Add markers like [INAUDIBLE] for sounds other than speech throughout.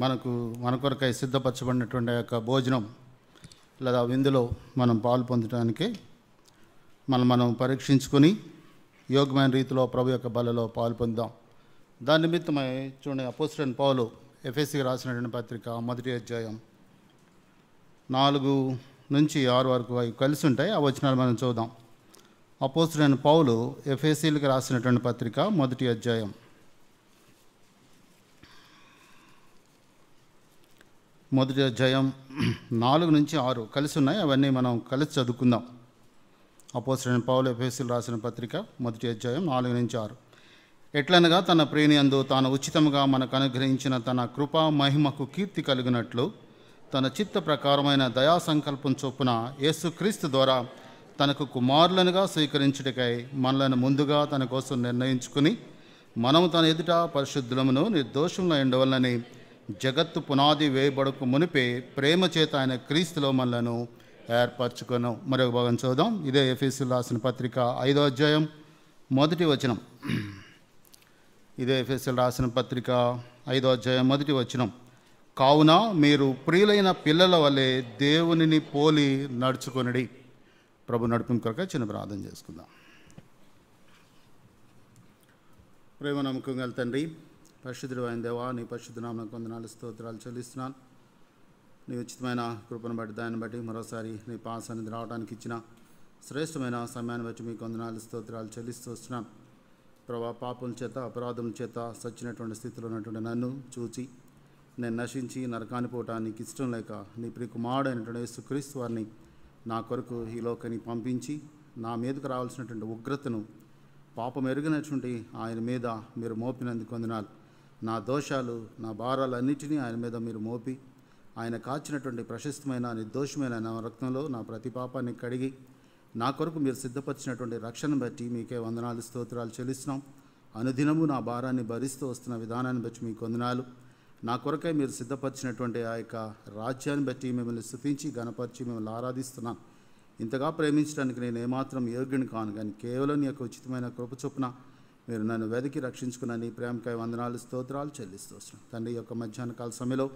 మనకు మన కొరకై సిద్ధపరచబడినటువంటి యొక్క భోజనం లేదా విందులో మనం పాలు పొందడానికి మనం మనం పరీక్షించుకొని యోగమైన రీతిలో ప్రభు యొక్క బలలో పాలు పొందాం దాని నిమిత్తమై చూడండి అపోస్టన్ పాలు ఎఫ్ఎస్సికి రాసినటువంటి పత్రిక మొదటి అధ్యాయం నాలుగు నుంచి ఆరు వరకు అవి కలిసి ఉంటాయి ఆ వచనాలు మనం చూద్దాం అపోస్టన్ పౌలు ఎఫ్ఎస్సీలకు రాసినటువంటి పత్రిక మొదటి అధ్యాయం మొదటి అధ్యాయం నాలుగు నుంచి ఆరు కలిసి ఉన్నాయి అవన్నీ మనం కలిసి చదువుకుందాం అపోసిన పౌల ఎఫ్ఎస్సులు రాసిన పత్రిక మొదటి అధ్యాయం నాలుగు నుంచి ఆరు ఎట్లనగా తన ప్రేణి అందు తాను ఉచితముగా మనకు అనుగ్రహించిన తన కృపా మహిమకు కీర్తి కలిగినట్లు తన చిత్త ప్రకారమైన దయా సంకల్పం చొప్పున యేసుక్రీస్తు ద్వారా తనకు కుమారులనుగా స్వీకరించుటకై మనలను ముందుగా తన కోసం నిర్ణయించుకుని మనము తన ఎదుట పరిశుద్ధులమును నిర్దోషంలో ఉండవలనని జగత్తు పునాది వేయబడకు మునిపే ప్రేమ చేత ఆయన క్రీస్తులో మనలను ఏర్పరచుకును మరొక భాగం చూద్దాం ఇదే ఎఫ్ఎస్సి రాసిన పత్రిక ఐదో అధ్యాయం మొదటి వచనం ఇదే ఎఫ్ఎస్ఎల్ రాసిన పత్రిక ఐదో అధ్యాయం మొదటి వచనం కావున మీరు ప్రియులైన పిల్లల వలె దేవునిని పోలి నడుచుకొనిడి ప్రభు నడుపుని కొరక చిన్న ప్రార్థన చేసుకుందాం ప్రేమ నమ్మకం వెళ్తండి పరిశుద్ధుడు అయిన దేవా నీ కొంత కొందనాలు స్తోత్రాలు చెల్లిస్తున్నాను నీ ఉచితమైన కృపను బట్టి దాన్ని బట్టి మరోసారి నీ పాస్ రావడానికి ఇచ్చిన శ్రేష్టమైన సమయాన్ని బట్టి మీ కొందనాలు స్తోత్రాలు చెల్లిస్తూ వస్తున్నాను ప్రభా పాపం చేత అపరాధం చేత సచ్చినటువంటి స్థితిలో ఉన్నటువంటి నన్ను చూచి నేను నశించి నరకాన్ని పోవటానికి ఇష్టం లేక నీ ప్రియకుమారుడైనటువంటి యేసుక్రీస్తు వారిని నా కొరకు ఈ లోకని పంపించి నా మీదకు రావాల్సినటువంటి ఉగ్రతను పాపం ఎరిగినటువంటి ఆయన మీద మీరు మోపినందుకు వందనాలు నా దోషాలు నా భారాలన్నింటినీ ఆయన మీద మీరు మోపి ఆయన కాచినటువంటి ప్రశస్తమైన నిర్దోషమైన నా రక్తంలో నా ప్రతి పాపాన్ని కడిగి నా కొరకు మీరు సిద్ధపరిచినటువంటి రక్షణ బట్టి మీకే వందనాలు స్తోత్రాలు చెల్లిస్తున్నాం అనుదినము నా భారాన్ని భరిస్తూ వస్తున్న విధానాన్ని బట్టి మీకు వందనాలు నా కొరకే మీరు సిద్ధపరిచినటువంటి ఆ యొక్క రాజ్యాన్ని బట్టి మిమ్మల్ని స్థుతించి గణపరిచి మిమ్మల్ని ఆరాధిస్తున్నాం ఇంతగా ప్రేమించడానికి నేను ఏమాత్రం యోగ్యుని కాను కానీ కేవలం యొక్క ఉచితమైన కృప చొప్పున మీరు నన్ను వెతికి రక్షించుకున్న ప్రేమకాయ వందనాలు స్తోత్రాలు చెల్లిస్తూ వస్తున్నాం తండ్రి యొక్క మధ్యాహ్నకాల సమయంలో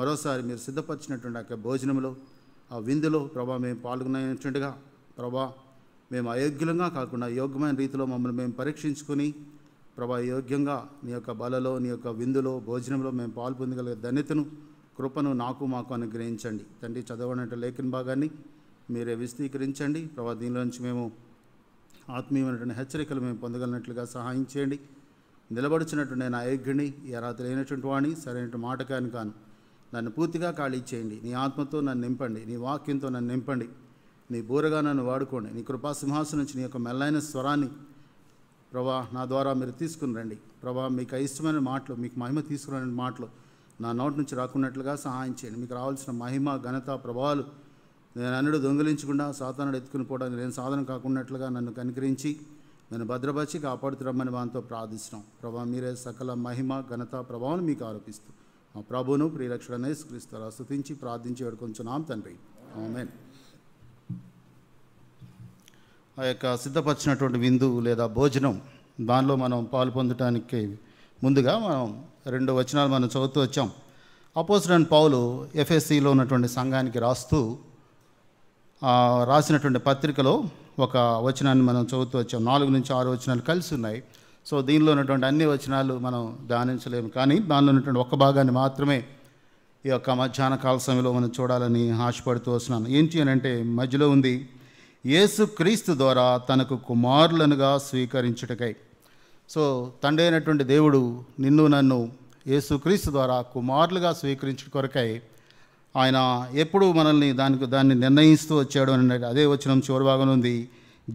మరోసారి మీరు సిద్ధపరిచినటువంటి ఆ భోజనంలో ఆ విందులో ప్రభా మేము పాల్గొనేటువంటిగా ప్రభా మేము అయోగ్యులంగా కాకుండా యోగ్యమైన రీతిలో మమ్మల్ని మేము పరీక్షించుకుని ప్రభా యోగ్యంగా నీ యొక్క బలలో నీ యొక్క విందులో భోజనంలో మేము పాలు పొందగలిగే ధన్యతను కృపను నాకు మాకు అనుగ్రహించండి తండ్రి చదవనట్టు లేఖన భాగాన్ని మీరే విస్తీకరించండి ప్రభా దీనిలోంచి మేము ఆత్మీయమైనటువంటి హెచ్చరికలు మేము పొందగలిగినట్లుగా సహాయం చేయండి నిలబడుచున్నటువంటి నా అయోగ్యుని ఈ అర్హత లేనటువంటి వాణి సరైన మాట కాని కాను నన్ను పూర్తిగా ఖాళీ చేయండి నీ ఆత్మతో నన్ను నింపండి నీ వాక్యంతో నన్ను నింపండి నీ బూరగా నన్ను వాడుకోండి నీ కృపాసింహాసం నుంచి నీ యొక్క మెల్లైన స్వరాన్ని ప్రభా నా ద్వారా మీరు తీసుకుని రండి ప్రభా మీకు ఇష్టమైన మాటలు మీకు మహిమ తీసుకురాని మాటలు నా నోటి నుంచి రాకున్నట్లుగా సహాయం చేయండి మీకు రావాల్సిన మహిమ ఘనత ప్రభావాలు నేను అన్నడు దొంగిలించకుండా సాతానుడు ఎత్తుకుని పోవడానికి నేను సాధన కాకున్నట్లుగా నన్ను కనికరించి నన్ను భద్రపరిచి రమ్మని మాతో ప్రార్థిస్తున్నాం ప్రభా మీరే సకల మహిమ ఘనత ప్రభావం మీకు ఆరోపిస్తూ మా ప్రభును ప్రియరక్షణ క్రీస్తు స్థుతించి ప్రార్థించి వేడుకొంచున్నాం తండ్రి ఆమెన్ ఆ యొక్క సిద్ధపరిచినటువంటి విందు లేదా భోజనం దానిలో మనం పాలు పొందటానికి ముందుగా మనం రెండు వచనాలు మనం చదువుతూ వచ్చాం అపోజిట్ పౌలు ఎఫ్ఎస్సిలో ఉన్నటువంటి సంఘానికి రాస్తూ రాసినటువంటి పత్రికలో ఒక వచనాన్ని మనం చదువుతూ వచ్చాం నాలుగు నుంచి ఆరు వచనాలు కలిసి ఉన్నాయి సో దీనిలో ఉన్నటువంటి అన్ని వచనాలు మనం ధ్యానించలేము కానీ దానిలో ఉన్నటువంటి ఒక భాగాన్ని మాత్రమే ఈ యొక్క మధ్యాహ్న కాల సమయంలో మనం చూడాలని ఆశపడుతూ వస్తున్నాను ఏంటి అని అంటే మధ్యలో ఉంది యేసు క్రీస్తు ద్వారా తనకు కుమారులనుగా స్వీకరించుటకై సో తండ్రి అయినటువంటి దేవుడు నిన్ను నన్ను యేసుక్రీస్తు ద్వారా కుమారులుగా స్వీకరించుట కొరకై ఆయన ఎప్పుడు మనల్ని దానికి దాన్ని నిర్ణయిస్తూ వచ్చాడు అని అదే వచ్చిన చివరి భాగం ఉంది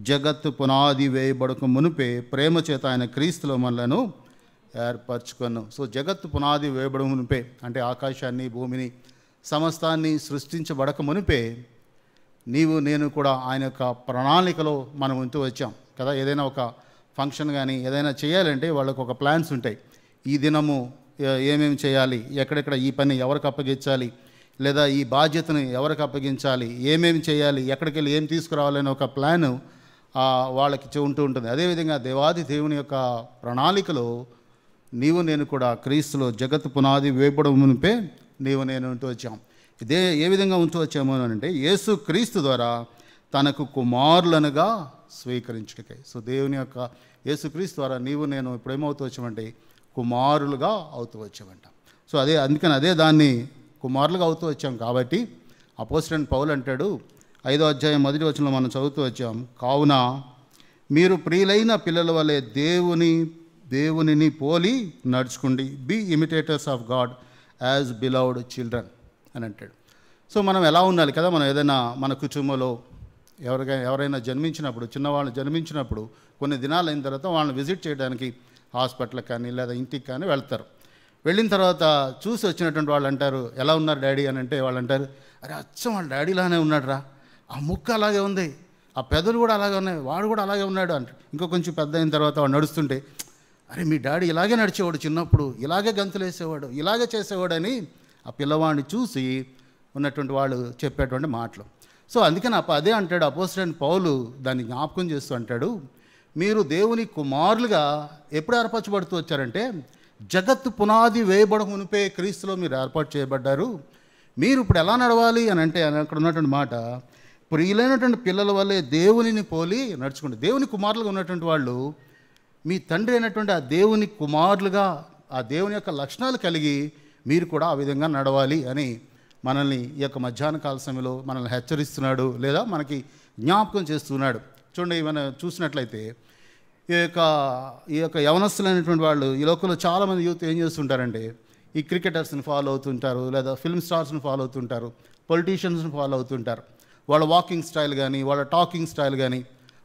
జగత్తు పునాది వేయబడక మునిపే ప్రేమ చేత ఆయన క్రీస్తులో మనలను ఏర్పరచుకున్నాం సో జగత్తు పునాది వేయబడ మునిపే అంటే ఆకాశాన్ని భూమిని సమస్తాన్ని సృష్టించబడక మునిపే నీవు నేను కూడా ఆయన యొక్క ప్రణాళికలో మనం ఉంటూ వచ్చాం కదా ఏదైనా ఒక ఫంక్షన్ కానీ ఏదైనా చేయాలంటే వాళ్ళకు ఒక ప్లాన్స్ ఉంటాయి ఈ దినము ఏమేమి చేయాలి ఎక్కడెక్కడ ఈ పని ఎవరికి అప్పగించాలి లేదా ఈ బాధ్యతను ఎవరికి అప్పగించాలి ఏమేమి చేయాలి ఎక్కడికి వెళ్ళి ఏం తీసుకురావాలనే ఒక ప్లాన్ వాళ్ళకి ఉంటూ ఉంటుంది అదేవిధంగా దేవాది దేవుని యొక్క ప్రణాళికలో నీవు నేను కూడా క్రీస్తులో జగత్ పునాది వేపడం మునిపే నీవు నేను ఉంటూ వచ్చాం ఇదే ఏ విధంగా ఉంటూ వచ్చాము అని అంటే యేసు క్రీస్తు ద్వారా తనకు కుమారులనుగా స్వీకరించుటకై సో దేవుని యొక్క యేసుక్రీస్తు ద్వారా నీవు నేను ఇప్పుడు ఏమవుతూ వచ్చామంటే కుమారులుగా అవుతూ వచ్చామంట సో అదే అందుకని అదే దాన్ని కుమారులుగా అవుతూ వచ్చాం కాబట్టి అపోస్టెంట్ పౌలు అంటాడు ఐదో అధ్యాయం మొదటి వచనంలో మనం చదువుతూ వచ్చాం కావున మీరు ప్రియులైన పిల్లల వలె దేవుని దేవునిని పోలి నడుచుకోండి be imitators of God as beloved children అని అంటాడు సో మనం ఎలా ఉండాలి కదా మనం ఏదైనా మన కుటుంబంలో ఎవరికైనా ఎవరైనా జన్మించినప్పుడు చిన్నవాళ్ళు జన్మించినప్పుడు కొన్ని దినాలు అయిన తర్వాత వాళ్ళని విజిట్ చేయడానికి హాస్పిటల్కి కానీ లేదా ఇంటికి కానీ వెళ్తారు వెళ్ళిన తర్వాత చూసి వచ్చినటువంటి వాళ్ళు అంటారు ఎలా ఉన్నారు డాడీ అని అంటే వాళ్ళు అంటారు అరే అచ్చం వాళ్ళ డాడీలానే ఉన్నాడు రా ఆ ముక్క అలాగే ఉంది ఆ పెదలు కూడా అలాగే ఉన్నాయి వాడు కూడా అలాగే ఉన్నాడు అంట ఇంకో కొంచెం పెద్ద అయిన తర్వాత వాడు నడుస్తుంటే అరే మీ డాడీ ఇలాగే నడిచేవాడు చిన్నప్పుడు ఇలాగే గంతులు వేసేవాడు ఇలాగే చేసేవాడని ఆ పిల్లవాడిని చూసి ఉన్నటువంటి వాళ్ళు చెప్పేటువంటి మాటలు సో అందుకని అప్ప అదే అంటాడు అపోజిట్ పౌలు దాన్ని జ్ఞాపకం చేస్తూ అంటాడు మీరు దేవుని కుమారులుగా ఎప్పుడు ఏర్పరచబడుతూ వచ్చారంటే జగత్తు పునాది వేయబడ మునిపే క్రీస్తులో మీరు ఏర్పాటు చేయబడ్డారు మీరు ఇప్పుడు ఎలా నడవాలి అని అంటే అక్కడ ఉన్నటువంటి మాట ప్రియులైనటువంటి పిల్లల వల్లే దేవునిని పోలి నడుచుకుంటే దేవుని కుమారులుగా ఉన్నటువంటి వాళ్ళు మీ తండ్రి అయినటువంటి ఆ దేవుని కుమారులుగా ఆ దేవుని యొక్క లక్షణాలు కలిగి మీరు కూడా ఆ విధంగా నడవాలి అని మనల్ని ఈ యొక్క మధ్యాహ్న కాల సమయంలో మనల్ని హెచ్చరిస్తున్నాడు లేదా మనకి జ్ఞాపకం చేస్తున్నాడు చూడండి మనం చూసినట్లయితే ఈ యొక్క ఈ యొక్క యవనస్తులైనటువంటి వాళ్ళు ఈ లోకంలో చాలామంది యూత్ ఏం చేస్తుంటారంటే ఈ క్రికెటర్స్ని ఫాలో అవుతుంటారు లేదా ఫిల్మ్ స్టార్స్ని ఫాలో అవుతుంటారు పొలిటీషియన్స్ని ఫాలో అవుతుంటారు వాళ్ళ వాకింగ్ స్టైల్ కానీ వాళ్ళ టాకింగ్ స్టైల్ కానీ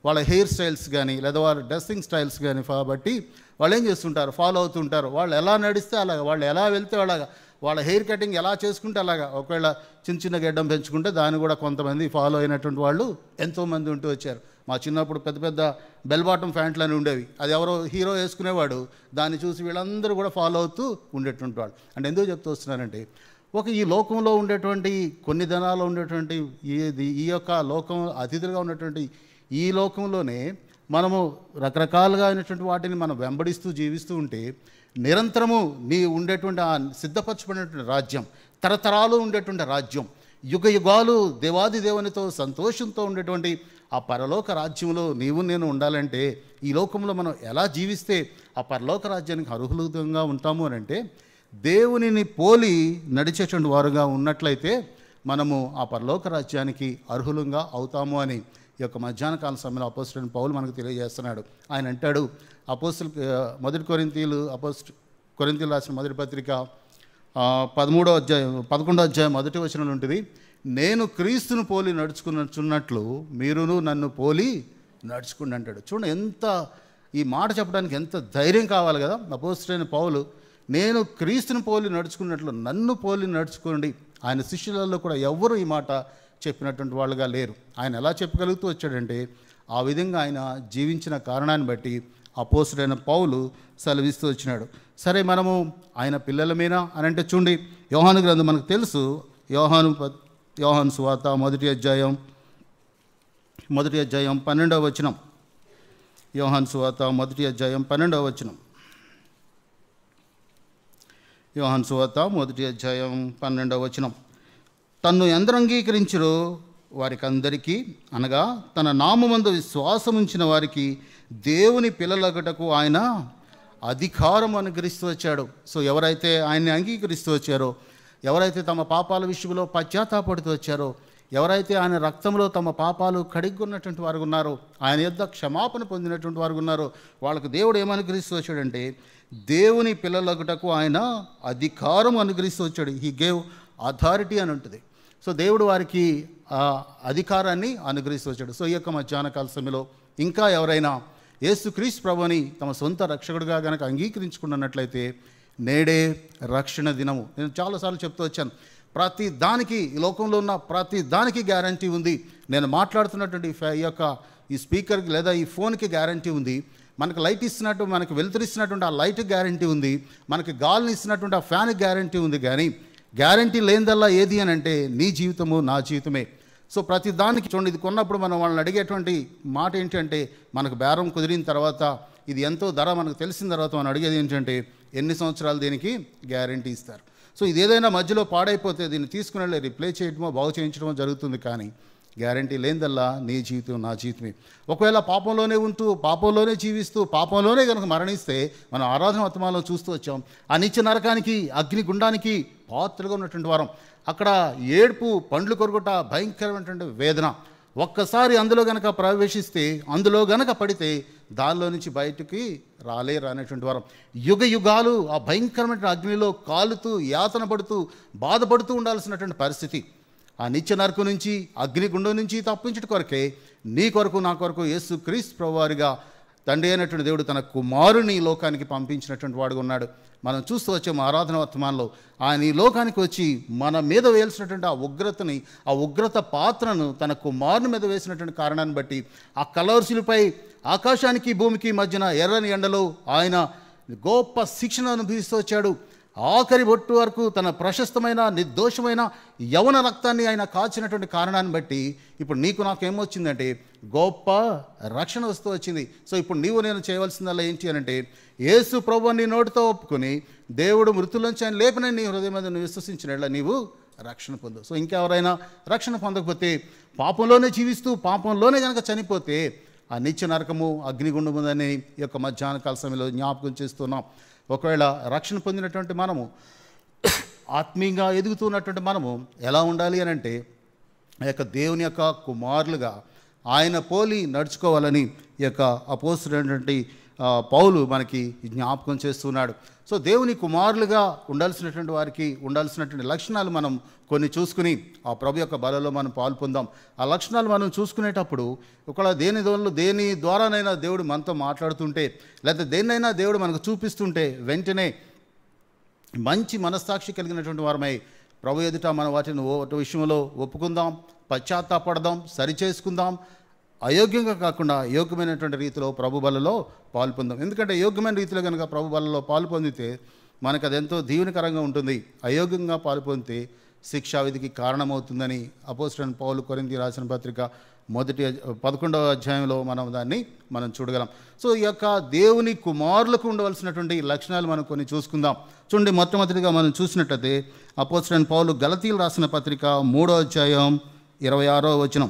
వాళ్ళ హెయిర్ స్టైల్స్ కానీ లేదా వాళ్ళ డ్రెస్సింగ్ స్టైల్స్ కానీ కాబట్టి వాళ్ళు ఏం చేస్తుంటారు ఫాలో అవుతుంటారు వాళ్ళు ఎలా నడిస్తే అలాగ వాళ్ళు ఎలా వెళ్తే అలాగా వాళ్ళ హెయిర్ కటింగ్ ఎలా చేసుకుంటే అలాగా ఒకవేళ చిన్న చిన్న గడ్డం పెంచుకుంటే దాన్ని కూడా కొంతమంది ఫాలో అయినటువంటి వాళ్ళు ఎంతోమంది ఉంటూ వచ్చారు మా చిన్నప్పుడు పెద్ద పెద్ద బెల్ బాటం ప్యాంట్లు అని ఉండేవి అది ఎవరో హీరో వేసుకునేవాడు దాన్ని చూసి వీళ్ళందరూ కూడా ఫాలో అవుతూ ఉండేటువంటి వాళ్ళు అంటే ఎందుకు చెప్తూ వస్తున్నారంటే ఒక ఈ లోకంలో ఉండేటువంటి కొన్ని దినాల్లో ఉండేటువంటి ఈ ఈ యొక్క లోకం అతిథులుగా ఉన్నటువంటి ఈ లోకంలోనే మనము రకరకాలుగా అయినటువంటి వాటిని మనం వెంబడిస్తూ జీవిస్తూ ఉంటే నిరంతరము నీ ఉండేటువంటి ఆ సిద్ధపరచబడినటువంటి రాజ్యం తరతరాలు ఉండేటువంటి రాజ్యం యుగ యుగాలు దేవాది దేవునితో సంతోషంతో ఉండేటువంటి ఆ పరలోక రాజ్యంలో నీవు నేను ఉండాలంటే ఈ లోకంలో మనం ఎలా జీవిస్తే ఆ పరలోక రాజ్యానికి అర్హులుగా ఉంటాము అని అంటే దేవునిని పోలి నడిచేటువంటి వారుగా ఉన్నట్లయితే మనము ఆ పరలోక రాజ్యానికి అర్హులంగా అవుతాము అని ఈ యొక్క మధ్యాహ్నకాల సమయంలో అపోజిట్ పౌలు మనకు తెలియజేస్తున్నాడు ఆయన అంటాడు అపోస్తుల మొదటి కొరింతీలు అపోస్ట్ కొరింతీలు రాసిన మొదటి పత్రిక పదమూడో అధ్యాయం పదకొండో అధ్యాయం మొదటి వచనంలో ఉంటుంది నేను క్రీస్తును పోలి నడుచుకున్నట్లు మీరును నన్ను పోలి నడుచుకుని అంటాడు చూడండి ఎంత ఈ మాట చెప్పడానికి ఎంత ధైర్యం కావాలి కదా అయిన పౌలు నేను క్రీస్తును పోలి నడుచుకున్నట్లు నన్ను పోలి నడుచుకోండి ఆయన శిష్యులలో కూడా ఎవ్వరూ ఈ మాట చెప్పినటువంటి వాళ్ళుగా లేరు ఆయన ఎలా చెప్పగలుగుతూ వచ్చాడంటే ఆ విధంగా ఆయన జీవించిన కారణాన్ని బట్టి అపోసుడైన పౌలు సెలవిస్తూ వచ్చినాడు సరే మనము ఆయన పిల్లలమేనా అని అంటే చూడండి యోహాను గ్రంథం మనకు తెలుసు యోహాను యోహాను సువాత మొదటి అధ్యాయం మొదటి అధ్యాయం పన్నెండవ వచనం యోహాన్ సువాత మొదటి అధ్యాయం పన్నెండవ వచనం యోహాన్ సువాత మొదటి అధ్యాయం పన్నెండవ వచనం తన్ను ఎందరు అంగీకరించరు వారికి అందరికీ అనగా తన నామందు విశ్వాసం ఉంచిన వారికి దేవుని పిల్లలగటకు ఆయన అధికారం అనుగ్రహిస్తూ వచ్చాడు సో ఎవరైతే ఆయన్ని అంగీకరిస్తూ వచ్చారో ఎవరైతే తమ పాపాల విషయంలో పశ్చాత్తాపడుతూ వచ్చారో ఎవరైతే ఆయన రక్తంలో తమ పాపాలు కడిగొన్నటువంటి వారు ఉన్నారో ఆయన యొద్ క్షమాపణ పొందినటువంటి వారు ఉన్నారో వాళ్ళకు దేవుడు ఏమనుగ్రహిస్తూ వచ్చాడంటే దేవుని పిల్లలగుటకు ఆయన అధికారం అనుగ్రహిస్తూ వచ్చాడు హీ గేవ్ అథారిటీ అని ఉంటుంది సో దేవుడు వారికి అధికారాన్ని అనుగ్రహిస్తూ వచ్చాడు సో ఈ యొక్క మధ్యాహ్న కాల సమయంలో ఇంకా ఎవరైనా యేసుక్రీస్తు ప్రభుని తమ సొంత రక్షకుడిగా గనక అంగీకరించుకున్నట్లయితే నేడే రక్షణ దినము నేను చాలాసార్లు చెప్తూ వచ్చాను ప్రతి దానికి ఈ లోకంలో ఉన్న ప్రతి దానికి గ్యారంటీ ఉంది నేను మాట్లాడుతున్నటువంటి ఈ యొక్క ఈ స్పీకర్కి లేదా ఈ ఫోన్కి గ్యారంటీ ఉంది మనకు లైట్ ఇస్తున్నట్టు మనకు వెలుతురిస్తున్నటువంటి ఆ లైట్ గ్యారంటీ ఉంది మనకి గాలిని ఇస్తున్నటువంటి ఆ ఫ్యాన్కి గ్యారంటీ ఉంది కానీ గ్యారంటీ లేనిదల్లా ఏది అని అంటే నీ జీవితము నా జీవితమే సో ప్రతి దానికి చూడండి ఇది కొన్నప్పుడు మనం వాళ్ళని అడిగేటువంటి మాట ఏంటంటే మనకు బేరం కుదిరిన తర్వాత ఇది ఎంతో ధర మనకు తెలిసిన తర్వాత మనం అడిగేది ఏంటంటే ఎన్ని సంవత్సరాలు దీనికి గ్యారంటీ ఇస్తారు సో ఇది ఏదైనా మధ్యలో పాడైపోతే దీన్ని తీసుకుని రిప్లేస్ చేయడమో బాగు చేయించడమో జరుగుతుంది కానీ గ్యారంటీ లేనిదల్లా నీ జీవితం నా జీవితమే ఒకవేళ పాపంలోనే ఉంటూ పాపంలోనే జీవిస్తూ పాపంలోనే కనుక మరణిస్తే మనం ఆరాధన అత్మాలో చూస్తూ వచ్చాం ఆ నిత్య నరకానికి అగ్నిగుండానికి పాత్రగా ఉన్నటువంటి వారం అక్కడ ఏడుపు పండ్లు కొరకుట భయంకరమైనటువంటి వేదన ఒక్కసారి అందులో గనక ప్రవేశిస్తే అందులో గనక పడితే దానిలో నుంచి బయటికి రాలే రానటువంటి వారం యుగ యుగాలు ఆ భయంకరమైన అగ్నిలో కాలుతూ యాతన పడుతూ బాధపడుతూ ఉండాల్సినటువంటి పరిస్థితి ఆ నిత్య నరకు నుంచి అగ్నిగుండం నుంచి తప్పించట కొరకే నీ కొరకు నా కొరకు యేసు క్రీస్తు ప్రభువారిగా తండ్రి అయినటువంటి దేవుడు తన కుమారుని లోకానికి పంపించినటువంటి వాడు ఉన్నాడు మనం చూస్తూ వచ్చే ఆరాధన వర్తమానంలో ఆయన ఈ లోకానికి వచ్చి మన మీద వేయాల్సినటువంటి ఆ ఉగ్రతని ఆ ఉగ్రత పాత్రను తన కుమారుని మీద వేసినటువంటి కారణాన్ని బట్టి ఆ కలవర్సులపై ఆకాశానికి భూమికి మధ్యన ఎర్రని ఎండలో ఆయన గొప్ప శిక్షణ అనుభవిస్తూ వచ్చాడు ఆఖరి బొట్టు వరకు తన ప్రశస్తమైన నిర్దోషమైన యవన రక్తాన్ని ఆయన కాచినటువంటి కారణాన్ని బట్టి ఇప్పుడు నీకు నాకేమొచ్చిందంటే గొప్ప రక్షణ వస్తూ వచ్చింది సో ఇప్పుడు నీవు నేను చేయవలసిందల్లా ఏంటి అని అంటే యేసు ప్రభు నీ నోటితో ఒప్పుకొని దేవుడు మృతుల్లోంచి ఆయన లేపిన నీ హృదయం మీద నువ్వు విశ్వసించినట్ల నీవు రక్షణ పొందు సో ఇంకెవరైనా రక్షణ పొందకపోతే పాపంలోనే జీవిస్తూ పాపంలోనే కనుక చనిపోతే ఆ నిత్య నరకము అగ్నిగుండముందని ఈ యొక్క మధ్యాహ్న కాల సమయంలో జ్ఞాపకం చేస్తున్నాం ఒకవేళ రక్షణ పొందినటువంటి మనము ఆత్మీయంగా ఎదుగుతున్నటువంటి మనము ఎలా ఉండాలి అని అంటే ఆ యొక్క దేవుని యొక్క కుమారులుగా ఆయన పోలి నడుచుకోవాలని ఈ యొక్క అయినటువంటి పౌలు మనకి జ్ఞాపకం చేస్తున్నాడు సో దేవుని కుమారులుగా ఉండాల్సినటువంటి వారికి ఉండాల్సినటువంటి లక్షణాలు మనం కొన్ని చూసుకుని ఆ ప్రభు యొక్క బలలో మనం పాల్పొందాం ఆ లక్షణాలు మనం చూసుకునేటప్పుడు ఒకవేళ దేని ద్వారా దేని ద్వారానైనా దేవుడు మనతో మాట్లాడుతుంటే లేకపోతే దేన్నైనా దేవుడు మనకు చూపిస్తుంటే వెంటనే మంచి మనస్సాక్షి కలిగినటువంటి వారమై ప్రభు ఎదుట మన వాటిని ఓ విషయంలో ఒప్పుకుందాం పశ్చాత్తాపడదాం సరిచేసుకుందాం అయోగ్యంగా కాకుండా యోగ్యమైనటువంటి రీతిలో ప్రభుబలలో పాలు పొందాం ఎందుకంటే యోగ్యమైన రీతిలో కనుక ప్రభుబలలో పాలు పొందితే మనకు అదెంతో దీవెనకరంగా ఉంటుంది అయోగ్యంగా పాలు పొందితే శిక్షావిధికి కారణమవుతుందని అపోస్టన్ పౌలు కొరింది రాసిన పత్రిక మొదటి పదకొండవ అధ్యాయంలో మనం దాన్ని మనం చూడగలం సో ఈ యొక్క దేవుని కుమారులకు ఉండవలసినటువంటి లక్షణాలు మనం కొన్ని చూసుకుందాం చూడండి మొట్టమొదటిగా మనం చూసినట్టయితే అపోస్టన్ పౌలు గలతీలు రాసిన పత్రిక మూడో అధ్యాయం ఇరవై ఆరో వచనం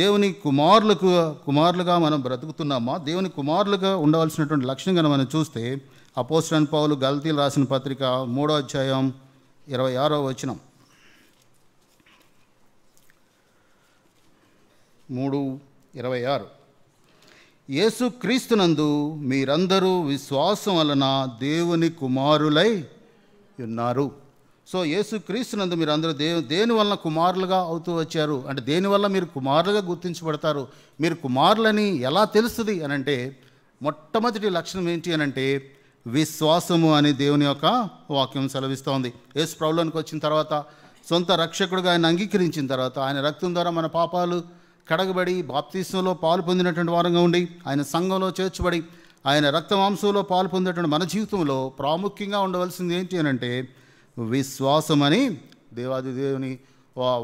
దేవుని కుమారులకు కుమారులుగా మనం బ్రతుకుతున్నామా దేవుని కుమారులుగా ఉండవలసినటువంటి లక్ష్యం కనుక మనం చూస్తే అపోస్టన్ పావులు గల్తీలు రాసిన పత్రిక మూడో అధ్యాయం ఇరవై ఆరో వచనం మూడు ఇరవై ఆరు యేసు క్రీస్తునందు మీరందరూ విశ్వాసం వలన దేవుని కుమారులై ఉన్నారు సో నందు మీరు అందరూ దే దేని వలన కుమారులుగా అవుతూ వచ్చారు అంటే దేనివల్ల మీరు కుమారులుగా గుర్తించబడతారు మీరు కుమారులని ఎలా తెలుస్తుంది అని అంటే మొట్టమొదటి లక్షణం ఏంటి అని అంటే విశ్వాసము అని దేవుని యొక్క వాక్యం సెలవిస్తోంది యేసు ప్రభులోనికి వచ్చిన తర్వాత సొంత రక్షకుడుగా ఆయన అంగీకరించిన తర్వాత ఆయన రక్తం ద్వారా మన పాపాలు కడగబడి బాప్తీసంలో పాలు పొందినటువంటి వారంగా ఉండి ఆయన సంఘంలో చేర్చబడి ఆయన రక్తమాంసంలో పాలు పొందినటువంటి మన జీవితంలో ప్రాముఖ్యంగా ఉండవలసింది ఏంటి అని అంటే విశ్వాసమని దేవాది దేవుని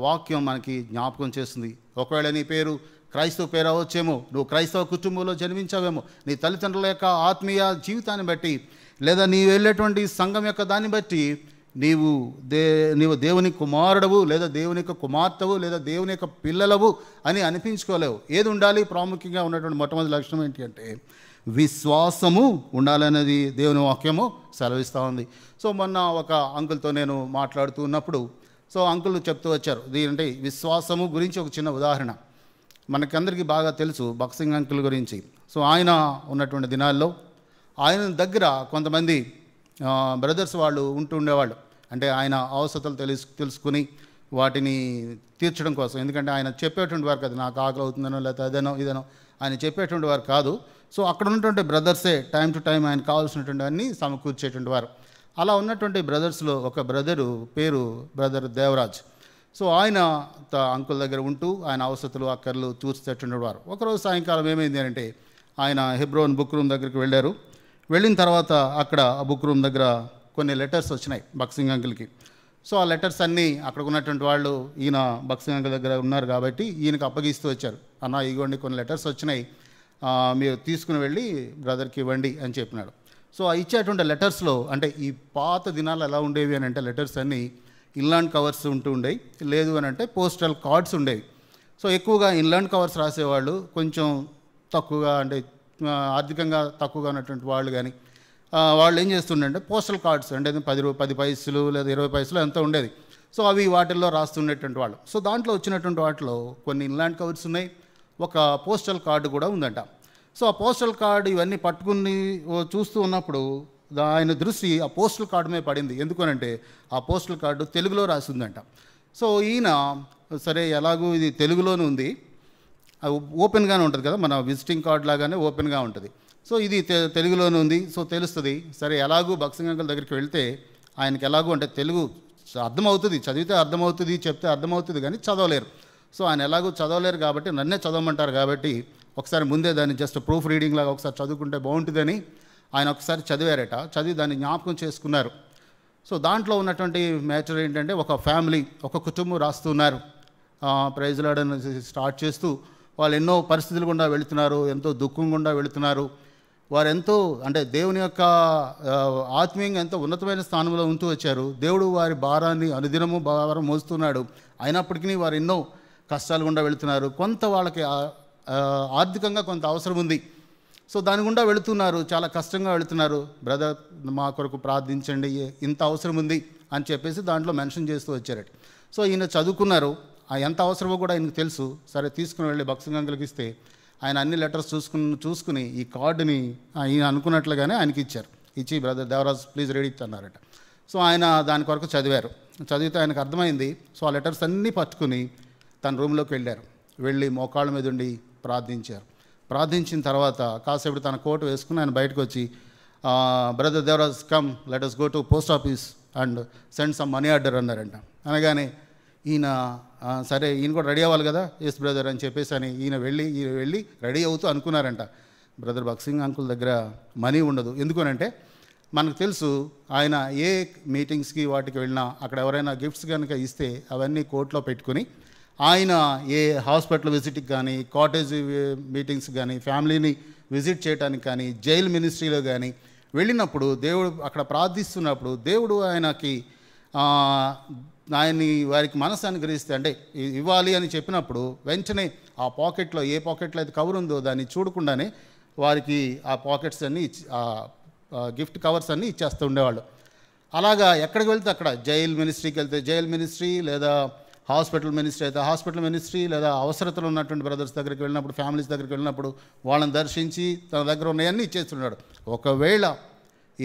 వాక్యం మనకి జ్ఞాపకం చేస్తుంది ఒకవేళ నీ పేరు క్రైస్తవ పేరు అవచ్చేమో నువ్వు క్రైస్తవ కుటుంబంలో జన్మించావేమో నీ తల్లిదండ్రుల యొక్క ఆత్మీయ జీవితాన్ని బట్టి లేదా నీవు వెళ్ళేటువంటి సంఘం యొక్క దాన్ని బట్టి నీవు దే నీవు దేవుని కుమారుడవు లేదా దేవుని యొక్క కుమార్తెవు లేదా దేవుని యొక్క పిల్లలవు అని అనిపించుకోలేవు ఏది ఉండాలి ప్రాముఖ్యంగా ఉన్నటువంటి మొట్టమొదటి లక్షణం ఏంటి అంటే విశ్వాసము ఉండాలనేది దేవుని వాక్యము సెలవిస్తూ ఉంది సో మొన్న ఒక అంకుల్తో నేను మాట్లాడుతూ ఉన్నప్పుడు సో అంకుల్ చెప్తూ వచ్చారు ఏంటంటే విశ్వాసము గురించి ఒక చిన్న ఉదాహరణ మనకందరికీ బాగా తెలుసు బక్సింగ్ అంకుల్ గురించి సో ఆయన ఉన్నటువంటి దినాల్లో ఆయన దగ్గర కొంతమంది బ్రదర్స్ వాళ్ళు ఉంటుండేవాళ్ళు అంటే ఆయన అవసరతలు తెలుసు తెలుసుకుని వాటిని తీర్చడం కోసం ఎందుకంటే ఆయన చెప్పేటువంటి వారు కదా నాకు ఆకలి అవుతుందనో లేకపోతే అదేనో ఇదేనో ఆయన చెప్పేటువంటి వారు కాదు సో అక్కడ ఉన్నటువంటి బ్రదర్సే టైం టు టైం ఆయన కావాల్సినటువంటి అన్నీ సమకూర్చేటువంటి వారు అలా ఉన్నటువంటి బ్రదర్స్లో ఒక బ్రదరు పేరు బ్రదర్ దేవరాజ్ సో ఆయన అంకుల్ దగ్గర ఉంటూ ఆయన అవసతులు అక్కర్లు చూస్తేటువంటి వారు ఒకరోజు సాయంకాలం ఏమైంది అంటే ఆయన హిబ్రోన్ బుక్ రూమ్ దగ్గరికి వెళ్ళారు వెళ్ళిన తర్వాత అక్కడ ఆ బుక్ రూమ్ దగ్గర కొన్ని లెటర్స్ వచ్చినాయి బక్సింగ్ అంకుల్కి సో ఆ లెటర్స్ అన్నీ అక్కడ ఉన్నటువంటి వాళ్ళు ఈయన బక్సింగ్ అంకుల్ దగ్గర ఉన్నారు కాబట్టి ఈయనకు అప్పగిస్తూ వచ్చారు అన్న ఇగోండి కొన్ని లెటర్స్ వచ్చినాయి మీరు తీసుకుని వెళ్ళి బ్రదర్కి ఇవ్వండి అని చెప్పినాడు సో ఆ ఇచ్చేటువంటి లెటర్స్లో అంటే ఈ పాత దినాలు ఎలా ఉండేవి అని అంటే లెటర్స్ అన్నీ ఇన్లాండ్ కవర్స్ ఉంటూ ఉండేవి లేదు అని అంటే పోస్టల్ కార్డ్స్ ఉండేవి సో ఎక్కువగా ఇన్లాండ్ కవర్స్ రాసేవాళ్ళు కొంచెం తక్కువగా అంటే ఆర్థికంగా తక్కువగా ఉన్నటువంటి వాళ్ళు కానీ వాళ్ళు ఏం చేస్తుండే పోస్టల్ కార్డ్స్ అంటే పది రూ పది పైసలు లేదా ఇరవై పైసలు ఎంత ఉండేది సో అవి వాటిల్లో రాస్తుండేటువంటి వాళ్ళు సో దాంట్లో వచ్చినటువంటి వాటిలో కొన్ని ఇన్లాండ్ కవర్స్ ఉన్నాయి ఒక పోస్టల్ కార్డు కూడా ఉందంట సో ఆ పోస్టల్ కార్డు ఇవన్నీ పట్టుకుని చూస్తూ ఉన్నప్పుడు ఆయన దృష్టి ఆ పోస్టల్ కార్డు మీద పడింది ఎందుకనంటే ఆ పోస్టల్ కార్డు తెలుగులో రాసిందంట సో ఈయన సరే ఎలాగూ ఇది తెలుగులోనే ఉంది ఓపెన్గానే ఉంటుంది కదా మన విజిటింగ్ కార్డు లాగానే ఓపెన్గా ఉంటుంది సో ఇది తెలుగులోనే ఉంది సో తెలుస్తుంది సరే ఎలాగూ భక్సింగ్ దగ్గరికి వెళ్తే ఆయనకి ఎలాగూ అంటే తెలుగు అర్థమవుతుంది చదివితే అర్థమవుతుంది చెప్తే అర్థమవుతుంది కానీ చదవలేరు సో ఆయన ఎలాగో చదవలేరు కాబట్టి నన్నే చదవమంటారు కాబట్టి ఒకసారి ముందే దాన్ని జస్ట్ ప్రూఫ్ రీడింగ్ లాగా ఒకసారి చదువుకుంటే బాగుంటుందని ఆయన ఒకసారి చదివారట చదివి దాన్ని జ్ఞాపకం చేసుకున్నారు సో దాంట్లో ఉన్నటువంటి మ్యాటర్ ఏంటంటే ఒక ఫ్యామిలీ ఒక కుటుంబం రాస్తున్నారు ప్రైజ్లాడని స్టార్ట్ చేస్తూ వాళ్ళు ఎన్నో పరిస్థితులు గుండా వెళుతున్నారు ఎంతో దుఃఖం గుండా వెళుతున్నారు వారు ఎంతో అంటే దేవుని యొక్క ఆత్మీయంగా ఎంతో ఉన్నతమైన స్థానంలో ఉంటూ వచ్చారు దేవుడు వారి భారాన్ని అనుదినము భారం మోస్తున్నాడు అయినప్పటికీ వారు ఎన్నో కష్టాలు గుండా వెళుతున్నారు కొంత వాళ్ళకి ఆర్థికంగా కొంత అవసరం ఉంది సో దాని గుండా వెళుతున్నారు చాలా కష్టంగా వెళుతున్నారు బ్రదర్ మా కొరకు ప్రార్థించండి ఇంత అవసరం ఉంది అని చెప్పేసి దాంట్లో మెన్షన్ చేస్తూ వచ్చారట సో ఈయన చదువుకున్నారు ఎంత అవసరమో కూడా ఆయనకు తెలుసు సరే తీసుకుని వెళ్ళి భక్సంగంకులకి ఇస్తే ఆయన అన్ని లెటర్స్ చూసుకుని చూసుకుని ఈ కార్డుని ఈయన అనుకున్నట్లుగానే ఆయనకి ఇచ్చారు ఇచ్చి బ్రదర్ దేవరాజ్ ప్లీజ్ రెడీ అన్నారట సో ఆయన దాని కొరకు చదివారు చదివితే ఆయనకు అర్థమైంది సో ఆ లెటర్స్ అన్నీ పట్టుకుని తన రూమ్లోకి వెళ్ళారు వెళ్ళి మోకాళ్ళ మీద ఉండి ప్రార్థించారు ప్రార్థించిన తర్వాత కాసేపు తన కోటు వేసుకుని ఆయన బయటకు వచ్చి brother Devaraj come let us go to post office and send some money order అన్నారంట అనగానే ఈయన సరే ఈయన కూడా రెడీ అవ్వాలి కదా ఎస్ బ్రదర్ అని చెప్పేసి అని ఈయన వెళ్ళి ఈయన వెళ్ళి రెడీ అవుతూ అనుకున్నారంట బ్రదర్ బక్సింగ్ అంకుల్ దగ్గర మనీ ఉండదు ఎందుకనంటే మనకు తెలుసు ఆయన ఏ మీటింగ్స్కి వాటికి వెళ్ళినా అక్కడ ఎవరైనా గిఫ్ట్స్ కనుక ఇస్తే అవన్నీ కోర్టులో పెట్టుకుని ఆయన ఏ హాస్పిటల్ విజిట్కి కానీ కాటేజ్ మీటింగ్స్ కానీ ఫ్యామిలీని విజిట్ చేయడానికి కానీ జైలు మినిస్ట్రీలో కానీ వెళ్ళినప్పుడు దేవుడు అక్కడ ప్రార్థిస్తున్నప్పుడు దేవుడు ఆయనకి ఆయన్ని వారికి మనసు అనుగ్రహిస్తే అంటే ఇవ్వాలి అని చెప్పినప్పుడు వెంటనే ఆ పాకెట్లో ఏ పాకెట్లో అయితే కవర్ ఉందో దాన్ని చూడకుండానే వారికి ఆ పాకెట్స్ అన్నీ గిఫ్ట్ కవర్స్ అన్నీ ఇచ్చేస్తూ ఉండేవాళ్ళు అలాగా ఎక్కడికి వెళ్తే అక్కడ జైల్ మినిస్ట్రీకి వెళ్తే జైల్ మినిస్ట్రీ లేదా హాస్పిటల్ మినిస్ట్రీ అయితే హాస్పిటల్ మినిస్ట్రీ లేదా అవసరతలు ఉన్నటువంటి బ్రదర్స్ దగ్గరికి వెళ్ళినప్పుడు ఫ్యామిలీస్ దగ్గరికి వెళ్ళినప్పుడు వాళ్ళని దర్శించి తన దగ్గర ఉన్నాయన్నీ ఇచ్చేస్తున్నాడు ఒకవేళ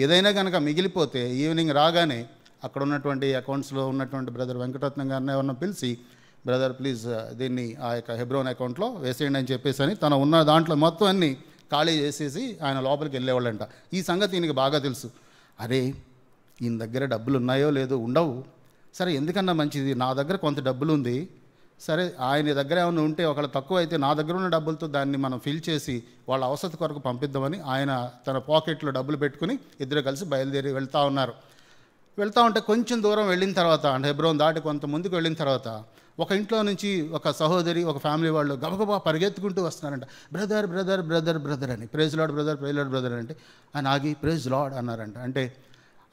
ఏదైనా కనుక మిగిలిపోతే ఈవినింగ్ రాగానే అక్కడ ఉన్నటువంటి అకౌంట్స్లో ఉన్నటువంటి బ్రదర్ వెంకటరత్నం గారిని ఎవరినో పిలిచి బ్రదర్ ప్లీజ్ దీన్ని ఆ యొక్క హెబ్రోన్ అకౌంట్లో వేసేయండి అని చెప్పేసి అని తను ఉన్న దాంట్లో మొత్తం అన్ని ఖాళీ చేసేసి ఆయన లోపలికి వెళ్ళేవాళ్ళంట ఈ సంగతి ఈయనకి బాగా తెలుసు అరే ఈయన దగ్గర డబ్బులు ఉన్నాయో లేదో ఉండవు సరే ఎందుకన్నా మంచిది నా దగ్గర కొంత డబ్బులు ఉంది సరే ఆయన దగ్గర ఏమైనా ఉంటే ఒకళ్ళు తక్కువ అయితే నా దగ్గర ఉన్న డబ్బులతో దాన్ని మనం ఫిల్ చేసి వాళ్ళ అవసరం కొరకు పంపిద్దామని ఆయన తన పాకెట్లో డబ్బులు పెట్టుకుని ఇద్దరు కలిసి బయలుదేరి వెళ్తూ ఉన్నారు వెళ్తూ ఉంటే కొంచెం దూరం వెళ్ళిన తర్వాత అంటే హెబ్రోన్ దాటి కొంత ముందుకు వెళ్ళిన తర్వాత ఒక ఇంట్లో నుంచి ఒక సహోదరి ఒక ఫ్యామిలీ వాళ్ళు గబగబా పరిగెత్తుకుంటూ వస్తున్నారంట బ్రదర్ బ్రదర్ బ్రదర్ బ్రదర్ అని praise Lord brother praise Lord brother అంటే ఆయన ఆగి ప్రేజ్ లాడ్ అన్నారంట అంటే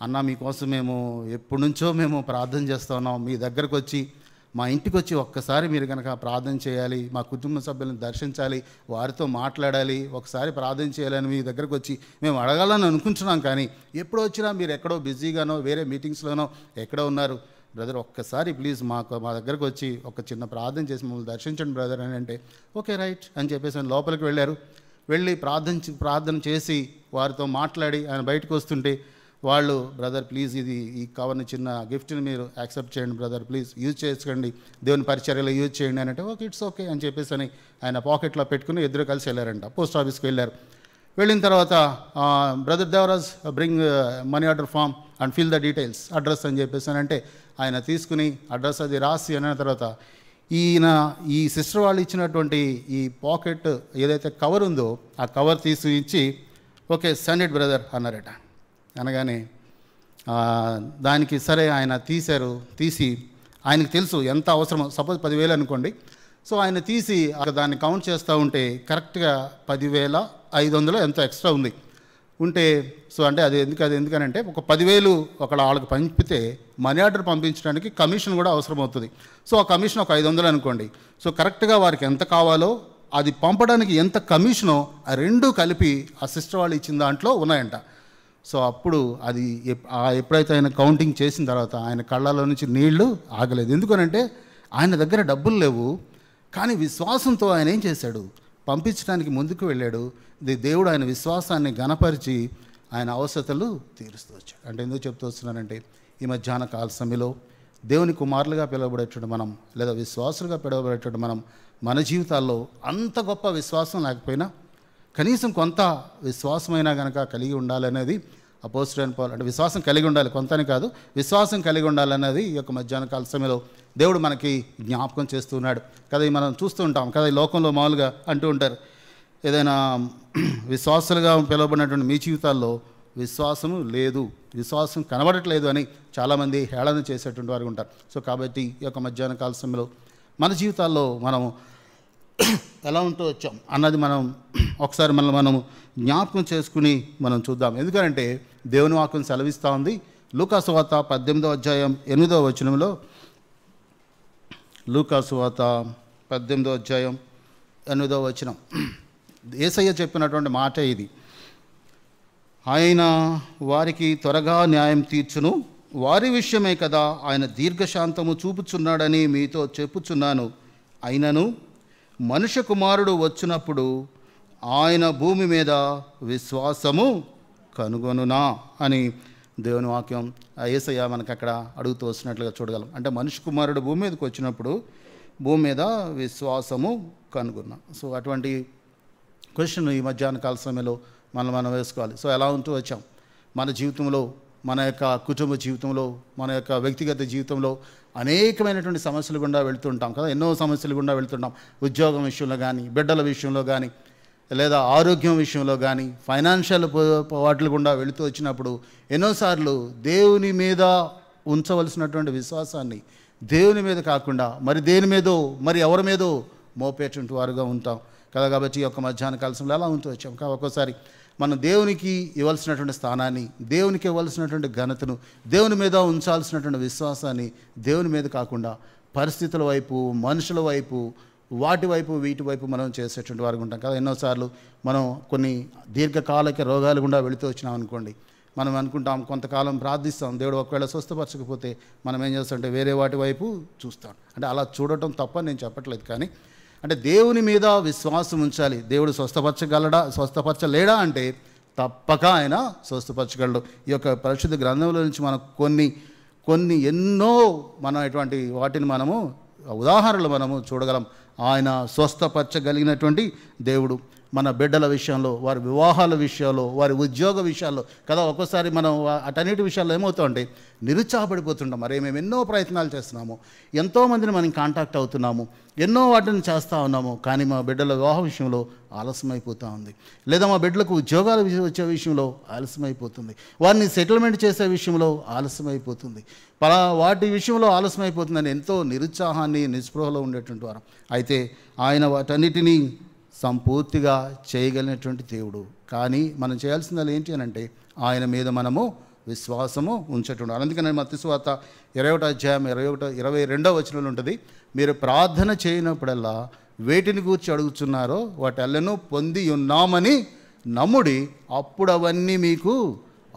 అన్న మీకోసం మేము ఎప్పటి నుంచో మేము ప్రార్థన చేస్తున్నాం మీ దగ్గరకు వచ్చి మా ఇంటికి వచ్చి ఒక్కసారి మీరు కనుక ప్రార్థన చేయాలి మా కుటుంబ సభ్యులను దర్శించాలి వారితో మాట్లాడాలి ఒకసారి ప్రార్థన చేయాలని మీ దగ్గరకు వచ్చి మేము అడగాలని అనుకుంటున్నాం కానీ ఎప్పుడు వచ్చినా మీరు ఎక్కడో బిజీగానో వేరే మీటింగ్స్లోనో ఎక్కడో ఉన్నారు బ్రదర్ ఒక్కసారి ప్లీజ్ మాకు మా దగ్గరకు వచ్చి ఒక చిన్న ప్రార్థన చేసి మమ్మల్ని దర్శించండి బ్రదర్ అని అంటే ఓకే రైట్ అని చెప్పేసి లోపలికి వెళ్ళారు వెళ్ళి ప్రార్థన ప్రార్థన చేసి వారితో మాట్లాడి ఆయన బయటకు వస్తుంటే వాళ్ళు బ్రదర్ ప్లీజ్ ఇది ఈ కవర్ని చిన్న గిఫ్ట్ని మీరు యాక్సెప్ట్ చేయండి బ్రదర్ ప్లీజ్ యూజ్ చేసుకోండి దేవుని పరిచర్యలో యూజ్ చేయండి అని అంటే ఓకే ఇట్స్ ఓకే అని చెప్పేసి అని ఆయన పాకెట్లో పెట్టుకుని ఇద్దరు కలిసి వెళ్ళారంట పోస్ట్ ఆఫీస్కి వెళ్ళారు వెళ్ళిన తర్వాత brother Devaraj bring money order form and fill the details address అని చెప్పేసి అని అంటే ఆయన తీసుకుని అడ్రస్ అది రాసి అన్న తర్వాత ఈయన ఈ సిస్టర్ వాళ్ళు ఇచ్చినటువంటి ఈ పాకెట్ ఏదైతే కవర్ ఉందో ఆ కవర్ తీసి ఇచ్చి ఓకే సెండ్ బ్రదర్ అన్నారట అనగానే దానికి సరే ఆయన తీశారు తీసి ఆయనకు తెలుసు ఎంత అవసరమో సపోజ్ పదివేలు అనుకోండి సో ఆయన తీసి దాన్ని కౌంట్ చేస్తూ ఉంటే కరెక్ట్గా పదివేల ఐదు వందలు ఎంతో ఎక్స్ట్రా ఉంది ఉంటే సో అంటే అది ఎందుకు అది ఎందుకనంటే ఒక పదివేలు అక్కడ వాళ్ళకి పంపితే మనీ ఆర్డర్ పంపించడానికి కమిషన్ కూడా అవసరమవుతుంది సో ఆ కమిషన్ ఒక ఐదు వందలు అనుకోండి సో కరెక్ట్గా వారికి ఎంత కావాలో అది పంపడానికి ఎంత కమిషనో ఆ రెండూ కలిపి ఆ సిస్టర్ వాళ్ళు ఇచ్చిన దాంట్లో ఉన్నాయంట సో అప్పుడు అది ఎప్పుడైతే ఆయన కౌంటింగ్ చేసిన తర్వాత ఆయన కళ్ళలో నుంచి నీళ్లు ఆగలేదు ఎందుకనంటే ఆయన దగ్గర డబ్బులు లేవు కానీ విశ్వాసంతో ఆయన ఏం చేశాడు పంపించడానికి ముందుకు వెళ్ళాడు దేవుడు ఆయన విశ్వాసాన్ని గనపరిచి ఆయన అవసరతలు తీరుస్తూ వచ్చాడు అంటే ఎందుకు చెప్తూ వస్తున్నానంటే ఈ మధ్యాహ్న కాల సమయంలో దేవుని కుమారులుగా పిలువబడేటువంటి మనం లేదా విశ్వాసులుగా పిలువబడేటువంటి మనం మన జీవితాల్లో అంత గొప్ప విశ్వాసం లేకపోయినా కనీసం కొంత విశ్వాసమైనా కనుక కలిగి ఉండాలనేది అపోస్టైన్ పాల్ అంటే విశ్వాసం కలిగి ఉండాలి కొంతని కాదు విశ్వాసం కలిగి ఉండాలన్నది ఈ యొక్క మధ్యాహ్న కాల సమయంలో దేవుడు మనకి జ్ఞాపకం చేస్తున్నాడు కదా మనం చూస్తూ ఉంటాం కదా ఈ లోకంలో మామూలుగా అంటూ ఉంటారు ఏదైనా విశ్వాసాలుగా పిలువబడినటువంటి మీ జీవితాల్లో విశ్వాసము లేదు విశ్వాసం కనబడట్లేదు అని చాలామంది హేళన చేసేటువంటి వారు ఉంటారు సో కాబట్టి ఈ యొక్క మధ్యాహ్న కాల సమయంలో మన జీవితాల్లో మనం ఎలా ఉంటూ వచ్చాం అన్నది మనం ఒకసారి మనం మనం జ్ఞాపకం చేసుకుని మనం చూద్దాం ఎందుకంటే దేవుని వాక్యం సెలవిస్తూ ఉంది లూకాసువాత పద్దెనిమిదో అధ్యాయం ఎనిమిదో వచనంలో లూకాసువాత పద్దెనిమిదో అధ్యాయం ఎనిమిదో వచనం ఏసయ్య చెప్పినటువంటి మాట ఇది ఆయన వారికి త్వరగా న్యాయం తీర్చును వారి విషయమే కదా ఆయన దీర్ఘశాంతము చూపుచున్నాడని మీతో చెప్పుచున్నాను అయినను మనుష్య కుమారుడు వచ్చినప్పుడు ఆయన భూమి మీద విశ్వాసము కనుగొనునా అని దేవుని వాక్యం ఏసయ్య మనకు అక్కడ అడుగుతూ వస్తున్నట్లుగా చూడగలం అంటే మనిషి కుమారుడు భూమి మీదకి వచ్చినప్పుడు భూమి మీద విశ్వాసము కనుగొన్నా సో అటువంటి క్వశ్చన్ ఈ మధ్యాహ్న కాల సమయంలో మనం మనం వేసుకోవాలి సో ఎలా ఉంటూ వచ్చాం మన జీవితంలో మన యొక్క కుటుంబ జీవితంలో మన యొక్క వ్యక్తిగత జీవితంలో అనేకమైనటువంటి సమస్యలు గుండా వెళ్తుంటాం కదా ఎన్నో సమస్యలు గుండా వెళ్తుంటాం ఉద్యోగం విషయంలో కానీ బిడ్డల విషయంలో కానీ లేదా ఆరోగ్యం విషయంలో కానీ ఫైనాన్షియల్ వాటిలు గుండా వెళుతూ వచ్చినప్పుడు ఎన్నోసార్లు దేవుని మీద ఉంచవలసినటువంటి విశ్వాసాన్ని దేవుని మీద కాకుండా మరి దేని మీదో మరి ఎవరి మీదో మోపేటువంటి వారుగా ఉంటాం కదా కాబట్టి ఈ యొక్క మధ్యాహ్న కాలశంలో అలా ఉంటూ వచ్చాం కాబట్టి ఒక్కోసారి మనం దేవునికి ఇవ్వాల్సినటువంటి స్థానాన్ని దేవునికి ఇవ్వాల్సినటువంటి ఘనతను దేవుని మీద ఉంచాల్సినటువంటి విశ్వాసాన్ని దేవుని మీద కాకుండా పరిస్థితుల వైపు మనుషుల వైపు వాటి వైపు వీటి వైపు మనం చేసేటువంటి వారికి ఉంటాం కదా ఎన్నోసార్లు మనం కొన్ని దీర్ఘకాలిక రోగాలు గుండా వెళుతూ వచ్చినాం అనుకోండి మనం అనుకుంటాం కొంతకాలం ప్రార్థిస్తాం దేవుడు ఒకవేళ స్వస్థపరచకపోతే మనం ఏం చేస్తామంటే వేరే వాటి వైపు చూస్తాం అంటే అలా చూడటం తప్ప నేను చెప్పట్లేదు కానీ అంటే దేవుని మీద విశ్వాసం ఉంచాలి దేవుడు స్వస్థపరచగలడా స్వస్థపరచలేడా అంటే తప్పక ఆయన స్వస్థపరచగలడు ఈ యొక్క పరిశుద్ధ గ్రంథంలో నుంచి మనం కొన్ని కొన్ని ఎన్నో మనం ఇటువంటి వాటిని మనము ఉదాహరణలు మనము చూడగలం ఆయన స్వస్థపరచగలిగినటువంటి దేవుడు మన బిడ్డల విషయంలో వారి వివాహాల విషయాల్లో వారి ఉద్యోగ విషయాల్లో కదా ఒక్కోసారి మనం అటన్నిటి విషయాల్లో ఏమవుతామండి నిరుత్సాహపడిపోతుంటాం మరి మేము ఎన్నో ప్రయత్నాలు చేస్తున్నాము ఎంతోమందిని మనం కాంటాక్ట్ అవుతున్నాము ఎన్నో వాటిని చేస్తూ ఉన్నాము కానీ మా బిడ్డల వివాహ విషయంలో ఆలస్యమైపోతూ ఉంది లేదా మా బిడ్డలకు ఉద్యోగాలు వచ్చే విషయంలో ఆలస్యమైపోతుంది వారిని సెటిల్మెంట్ చేసే విషయంలో ఆలస్యమైపోతుంది పలా వాటి విషయంలో ఆలస్యమైపోతుందని ఎంతో నిరుత్సాహాన్ని నిస్పృహలో ఉండేటువంటి వారం అయితే ఆయన వాటన్నిటినీ సంపూర్తిగా చేయగలిగినటువంటి దేవుడు కానీ మనం చేయాల్సింది ఏంటి అని అంటే ఆయన మీద మనము విశ్వాసము ఉంచటం అందుకని మత్స్వార్త ఇరవై ఒకటి అధ్యాయం ఇరవై ఒకటి ఇరవై రెండవ వచనంలో ఉంటుంది మీరు ప్రార్థన చేయనప్పుడల్లా వేటిని గూర్చి అడుగుతున్నారో వాటెల్లను పొంది ఉన్నామని నమ్ముడి అప్పుడు అవన్నీ మీకు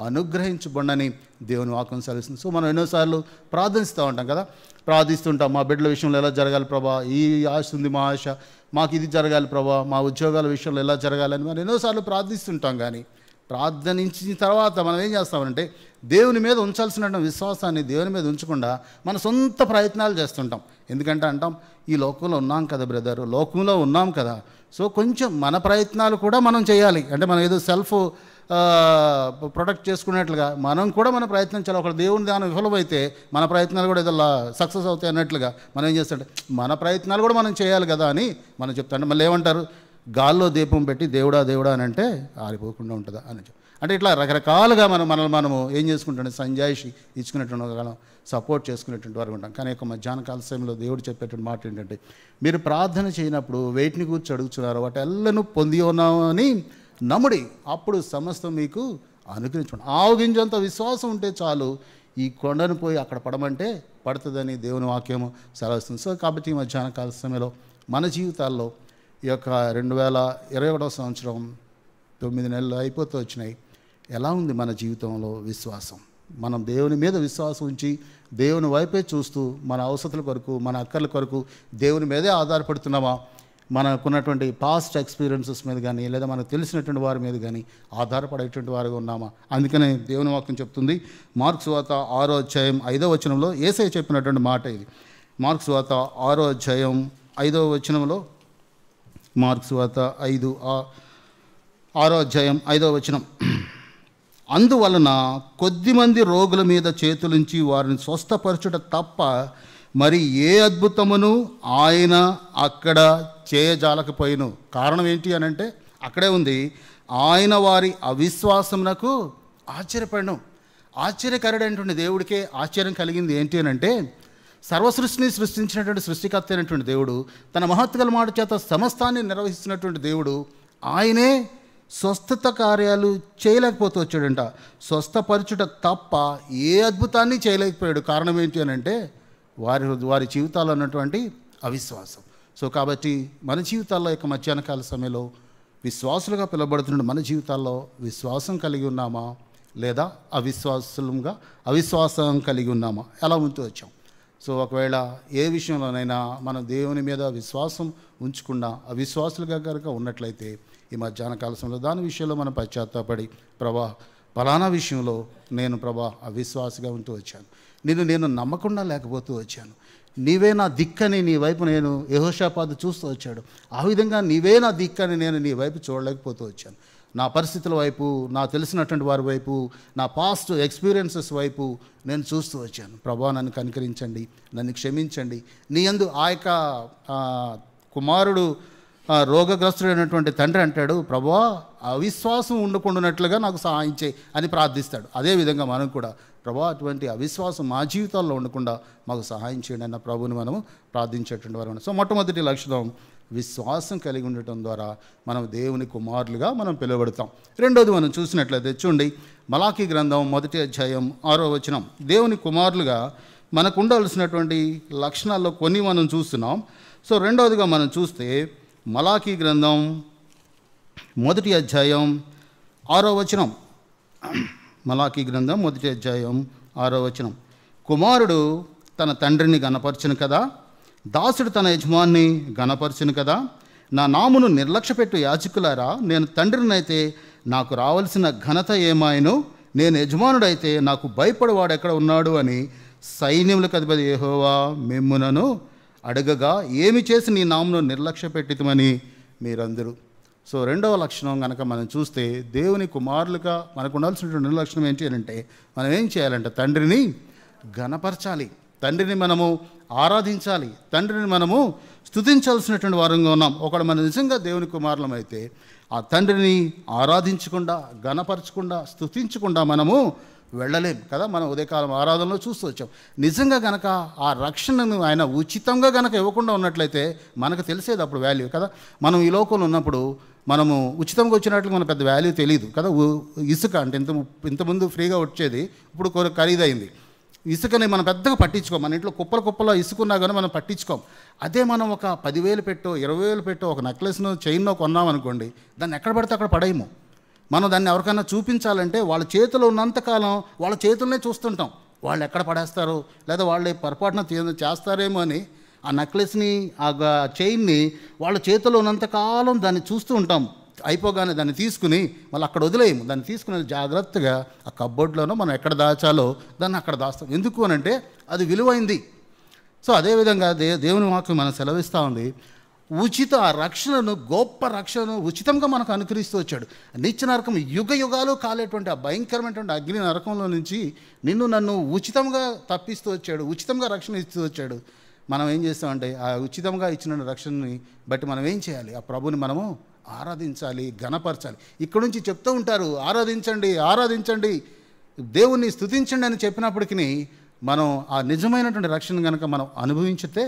అనుగ్రహించబడని దేవుని వాక్యం సెలవుస్తుంది సో మనం ఎన్నోసార్లు ప్రార్థిస్తూ ఉంటాం కదా ప్రార్థిస్తుంటాం మా బిడ్డల విషయంలో ఎలా జరగాలి ప్రభా ఈ ఆశ ఉంది మా ఆశ మాకు ఇది జరగాలి ప్రభా మా ఉద్యోగాల విషయంలో ఎలా జరగాలని మనం ఎన్నోసార్లు ప్రార్థిస్తుంటాం కానీ ప్రార్థనించిన తర్వాత మనం ఏం చేస్తామంటే దేవుని మీద ఉంచాల్సిన విశ్వాసాన్ని దేవుని మీద ఉంచకుండా మన సొంత ప్రయత్నాలు చేస్తుంటాం ఎందుకంటే అంటాం ఈ లోకంలో ఉన్నాం కదా బ్రదర్ లోకంలో ఉన్నాం కదా సో కొంచెం మన ప్రయత్నాలు కూడా మనం చేయాలి అంటే మనం ఏదో సెల్ఫ్ ప్రొటెక్ట్ చేసుకునేట్లుగా మనం కూడా మన ప్రయత్నం చేయాలి ఒకటి దేవుని దాని విఫలమైతే మన ప్రయత్నాలు కూడా ఏదో సక్సెస్ అవుతాయి అన్నట్లుగా మనం ఏం చేస్తాడు మన ప్రయత్నాలు కూడా మనం చేయాలి కదా అని మనం చెప్తాం మళ్ళీ ఏమంటారు గాల్లో దీపం పెట్టి దేవుడా దేవుడా అని అంటే ఆరిపోకుండా ఉంటుందా అని చెప్పి అంటే ఇట్లా రకరకాలుగా మనం మనల్ని మనము ఏం చేసుకుంటాం సంజాయిషి ఇచ్చుకునేటువంటి కాలం సపోర్ట్ చేసుకునేటువంటి వారు ఉంటాం కానీ ఒక మధ్యాహ్న కాల సమయంలో దేవుడు చెప్పేటువంటి మాట ఏంటంటే మీరు ప్రార్థన చేయనప్పుడు వెయిట్ని కూర్చో అడుగుతున్నారు వాటి ఎల్లను పొంది ఉన్నామని నమ్ముడి అప్పుడు సమస్తం మీకు అనుగ్రహించండి ఆవగించంత విశ్వాసం ఉంటే చాలు ఈ కొండను పోయి అక్కడ పడమంటే పడుతుందని దేవుని వాక్యము వస్తుంది సో కాబట్టి ఈ మధ్యాహ్న కాల సమయంలో మన జీవితాల్లో ఈ యొక్క రెండు వేల ఇరవై ఒకటో సంవత్సరం తొమ్మిది నెలలు అయిపోతూ వచ్చినాయి ఎలా ఉంది మన జీవితంలో విశ్వాసం మనం దేవుని మీద విశ్వాసం ఉంచి దేవుని వైపే చూస్తూ మన అవసరాల కొరకు మన అక్కర్ల కొరకు దేవుని మీదే ఆధారపడుతున్నామా మనకున్నటువంటి పాస్ట్ ఎక్స్పీరియన్సెస్ మీద కానీ లేదా మనకు తెలిసినటువంటి వారి మీద కానీ ఆధారపడేటువంటి వారిగా ఉన్నామా అందుకనే దేవుని వాక్యం చెప్తుంది మార్క్స్ వాత ఆరో అధ్యాయం ఐదో వచనంలో ఏసై చెప్పినటువంటి మాట ఇది మార్క్స్ వాత ఆరో అధ్యాయం ఐదో వచనంలో మార్క్స్ వాత ఐదు ఆరో అధ్యాయం ఐదో వచనం అందువలన కొద్దిమంది రోగుల మీద చేతులుంచి వారిని స్వస్థపరచుట తప్ప మరి ఏ అద్భుతమును ఆయన అక్కడ చేయజాలకపోయిను కారణం ఏంటి అని అంటే అక్కడే ఉంది ఆయన వారి అవిశ్వాసమునకు ఆశ్చర్యపడను ఆశ్చర్యకరుడైనటువంటి దేవుడికే ఆశ్చర్యం కలిగింది ఏంటి అని అంటే సర్వసృష్టిని సృష్టించినటువంటి సృష్టికర్త అయినటువంటి దేవుడు తన మహత్గల మాట చేత సమస్తాన్ని నిర్వహిస్తున్నటువంటి దేవుడు ఆయనే స్వస్థత కార్యాలు చేయలేకపోతూ వచ్చాడంట స్వస్థపరచుట తప్ప ఏ అద్భుతాన్ని చేయలేకపోయాడు కారణం ఏంటి అని అంటే వారి వారి జీవితాల్లో ఉన్నటువంటి అవిశ్వాసం సో కాబట్టి మన జీవితాల్లో యొక్క మధ్యాహ్నకాల సమయంలో విశ్వాసులుగా పిలబడుతున్న మన జీవితాల్లో విశ్వాసం కలిగి ఉన్నామా లేదా అవిశ్వాసంగా అవిశ్వాసం కలిగి ఉన్నామా ఎలా ఉంటూ వచ్చాం సో ఒకవేళ ఏ విషయంలోనైనా మన దేవుని మీద విశ్వాసం ఉంచుకున్నా అవిశ్వాసులుగా కనుక ఉన్నట్లయితే ఈ మధ్యాహ్న సమయంలో దాని విషయంలో మనం పశ్చాత్తాపడి ప్రభా ఫలానా విషయంలో నేను ప్రభా అవిశ్వాసగా ఉంటూ వచ్చాను నిన్ను నేను నమ్మకుండా లేకపోతూ వచ్చాను నీవే నా దిక్కని నీ వైపు నేను యహోషాపాదు చూస్తూ వచ్చాడు ఆ విధంగా నీవే నా దిక్కని నేను నీ వైపు చూడలేకపోతూ వచ్చాను నా పరిస్థితుల వైపు నా తెలిసినటువంటి వారి వైపు నా పాస్ట్ ఎక్స్పీరియన్సెస్ వైపు నేను చూస్తూ వచ్చాను ప్రభా నన్ను కనికరించండి నన్ను క్షమించండి నీ అందు ఆ యొక్క కుమారుడు రోగగ్రస్తుడైనటువంటి తండ్రి అంటాడు ప్రభా అవిశ్వాసం ఉండకుండానట్లుగా నాకు సహాయం చేయి అని ప్రార్థిస్తాడు అదేవిధంగా మనం కూడా ప్రభా అటువంటి అవిశ్వాసం మా జీవితాల్లో ఉండకుండా మాకు సహాయం చేయండి అన్న ప్రభుని మనము ప్రార్థించేటువంటి వారు సో మొట్టమొదటి లక్షణం విశ్వాసం కలిగి ఉండటం ద్వారా మనం దేవుని కుమారులుగా మనం పిలువబడతాం రెండోది మనం చూసినట్లయితే చూడండి మలాఖీ గ్రంథం మొదటి అధ్యాయం ఆరో వచనం దేవుని కుమారులుగా మనకు ఉండాల్సినటువంటి లక్షణాల్లో కొన్ని మనం చూస్తున్నాం సో రెండవదిగా మనం చూస్తే మలాఖీ గ్రంథం మొదటి అధ్యాయం ఆరో వచనం మలాఖీ గ్రంథం మొదటి అధ్యాయం ఆరో వచనం కుమారుడు తన తండ్రిని గనపరచును కదా దాసుడు తన యజమాన్ని గనపరచును కదా నా నామును నిర్లక్ష్యపెట్టు యాచికులారా నేను తండ్రినైతే నాకు రావలసిన ఘనత ఏమాయను నేను యజమానుడైతే నాకు భయపడవాడు ఎక్కడ ఉన్నాడు అని సైన్యములకు అధిపతి ఏహోవా మిమ్మునను అడగగా ఏమి చేసి నీ నామును నిర్లక్ష్య పెట్టితమని మీరందరూ సో రెండవ లక్షణం కనుక మనం చూస్తే దేవుని కుమారులుగా మనకు ఉండాల్సినటువంటి లక్షణం ఏం చేయాలంటే మనం ఏం చేయాలంటే తండ్రిని ఘనపరచాలి తండ్రిని మనము ఆరాధించాలి తండ్రిని మనము స్థుతించాల్సినటువంటి వారంగా ఉన్నాం ఒకడు మన నిజంగా దేవుని కుమారులం అయితే ఆ తండ్రిని ఆరాధించకుండా ఘనపరచకుండా స్థుతించకుండా మనము వెళ్ళలేం కదా మనం ఉదయకాలం ఆరాధనలో చూస్తూ వచ్చాం నిజంగా గనక ఆ రక్షణను ఆయన ఉచితంగా గనక ఇవ్వకుండా ఉన్నట్లయితే మనకు తెలిసేది అప్పుడు వాల్యూ కదా మనం ఈ లోకంలో ఉన్నప్పుడు మనము ఉచితంగా వచ్చినట్లు మన పెద్ద వాల్యూ తెలియదు కదా ఇసుక అంటే ఇంత ఇంతముందు ఫ్రీగా వచ్చేది ఇప్పుడు ఖరీదైంది ఇసుకని మనం పెద్దగా పట్టించుకోం మన ఇంట్లో కుప్పల కుప్పలో ఇసుకున్నా కానీ మనం పట్టించుకోం అదే మనం ఒక పదివేలు పెట్టో ఇరవై వేలు పెట్టో ఒక నెక్లెస్ను చైన్నో కొన్నాం అనుకోండి దాన్ని ఎక్కడ పడితే అక్కడ పడేయము మనం దాన్ని ఎవరికైనా చూపించాలంటే వాళ్ళ చేతిలో ఉన్నంతకాలం వాళ్ళ చేతులనే చూస్తుంటాం వాళ్ళు ఎక్కడ పడేస్తారు లేదా వాళ్ళు పొరపాటున చేస్తారేమో అని ఆ నెక్లెస్ని ఆ చైన్ని వాళ్ళ చేతిలో ఉన్నంతకాలం దాన్ని చూస్తూ ఉంటాం అయిపోగానే దాన్ని తీసుకుని మళ్ళీ అక్కడ వదిలేయము దాన్ని తీసుకుని జాగ్రత్తగా ఆ కబ్బోర్డ్లోనో మనం ఎక్కడ దాచాలో దాన్ని అక్కడ దాస్తాం ఎందుకు అని అంటే అది విలువైంది సో అదేవిధంగా దే దేవుని వాక్యం మనం సెలవిస్తూ ఉంది ఉచిత రక్షణను గొప్ప రక్షణను ఉచితంగా మనకు అనుకరిస్తూ వచ్చాడు నిత్య నరకం యుగ యుగాలు కాలేటువంటి ఆ భయంకరమైనటువంటి అగ్ని నరకంలో నుంచి నిన్ను నన్ను ఉచితంగా తప్పిస్తూ వచ్చాడు ఉచితంగా రక్షణ ఇస్తూ వచ్చాడు మనం ఏం చేస్తామంటే ఆ ఉచితంగా ఇచ్చిన రక్షణని బట్టి మనం ఏం చేయాలి ఆ ప్రభుని మనము ఆరాధించాలి ఘనపరచాలి ఇక్కడ నుంచి చెప్తూ ఉంటారు ఆరాధించండి ఆరాధించండి దేవుణ్ణి స్థుతించండి అని చెప్పినప్పటికీ మనం ఆ నిజమైనటువంటి రక్షణ కనుక మనం అనుభవించితే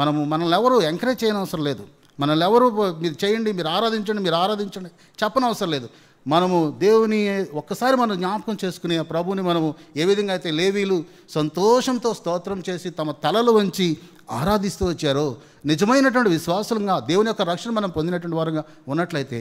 మనము మనల్ని ఎవరు ఎంకరేజ్ చేయనవసరం లేదు మనల్ని ఎవరు మీరు చేయండి మీరు ఆరాధించండి మీరు ఆరాధించండి చెప్పనవసరం లేదు మనము దేవుని ఒక్కసారి మనం జ్ఞాపకం చేసుకునే ప్రభుని మనము ఏ విధంగా అయితే లేవీలు సంతోషంతో స్తోత్రం చేసి తమ తలలు వంచి ఆరాధిస్తూ వచ్చారో నిజమైనటువంటి విశ్వాసంగా దేవుని యొక్క రక్షణ మనం పొందినటువంటి వారుగా ఉన్నట్లయితే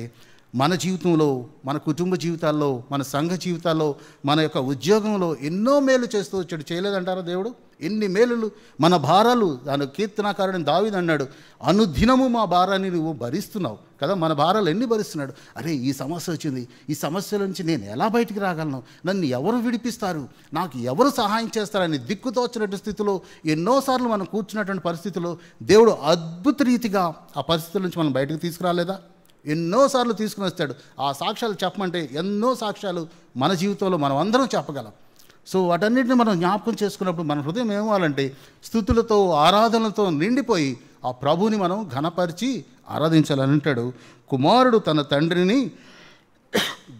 మన జీవితంలో మన కుటుంబ జీవితాల్లో మన సంఘ జీవితాల్లో మన యొక్క ఉద్యోగంలో ఎన్నో మేలు చేస్తూ వచ్చాడు చేయలేదంటారా దేవుడు ఎన్ని మేలులు మన భారాలు దాని కీర్తనాకారుడిని దావిది అన్నాడు అనుదినము మా భారాన్ని నువ్వు భరిస్తున్నావు కదా మన భారాలు ఎన్ని భరిస్తున్నాడు అరే ఈ సమస్య వచ్చింది ఈ సమస్యల నుంచి నేను ఎలా బయటికి రాగలను నన్ను ఎవరు విడిపిస్తారు నాకు ఎవరు సహాయం చేస్తారని దిక్కుతోచినటువంటి స్థితిలో ఎన్నోసార్లు మనం కూర్చున్నటువంటి పరిస్థితిలో దేవుడు అద్భుత రీతిగా ఆ పరిస్థితుల నుంచి మనం బయటకు తీసుకురాలేదా ఎన్నోసార్లు తీసుకుని వస్తాడు ఆ సాక్ష్యాలు చెప్పమంటే ఎన్నో సాక్ష్యాలు మన జీవితంలో మనం అందరం చెప్పగలం సో వాటన్నిటిని మనం జ్ఞాపకం చేసుకున్నప్పుడు మన హృదయం ఏమవ్వాలంటే స్థుతులతో ఆరాధనలతో నిండిపోయి ఆ ప్రభుని మనం ఘనపరిచి ఆరాధించాలని అంటాడు కుమారుడు తన తండ్రిని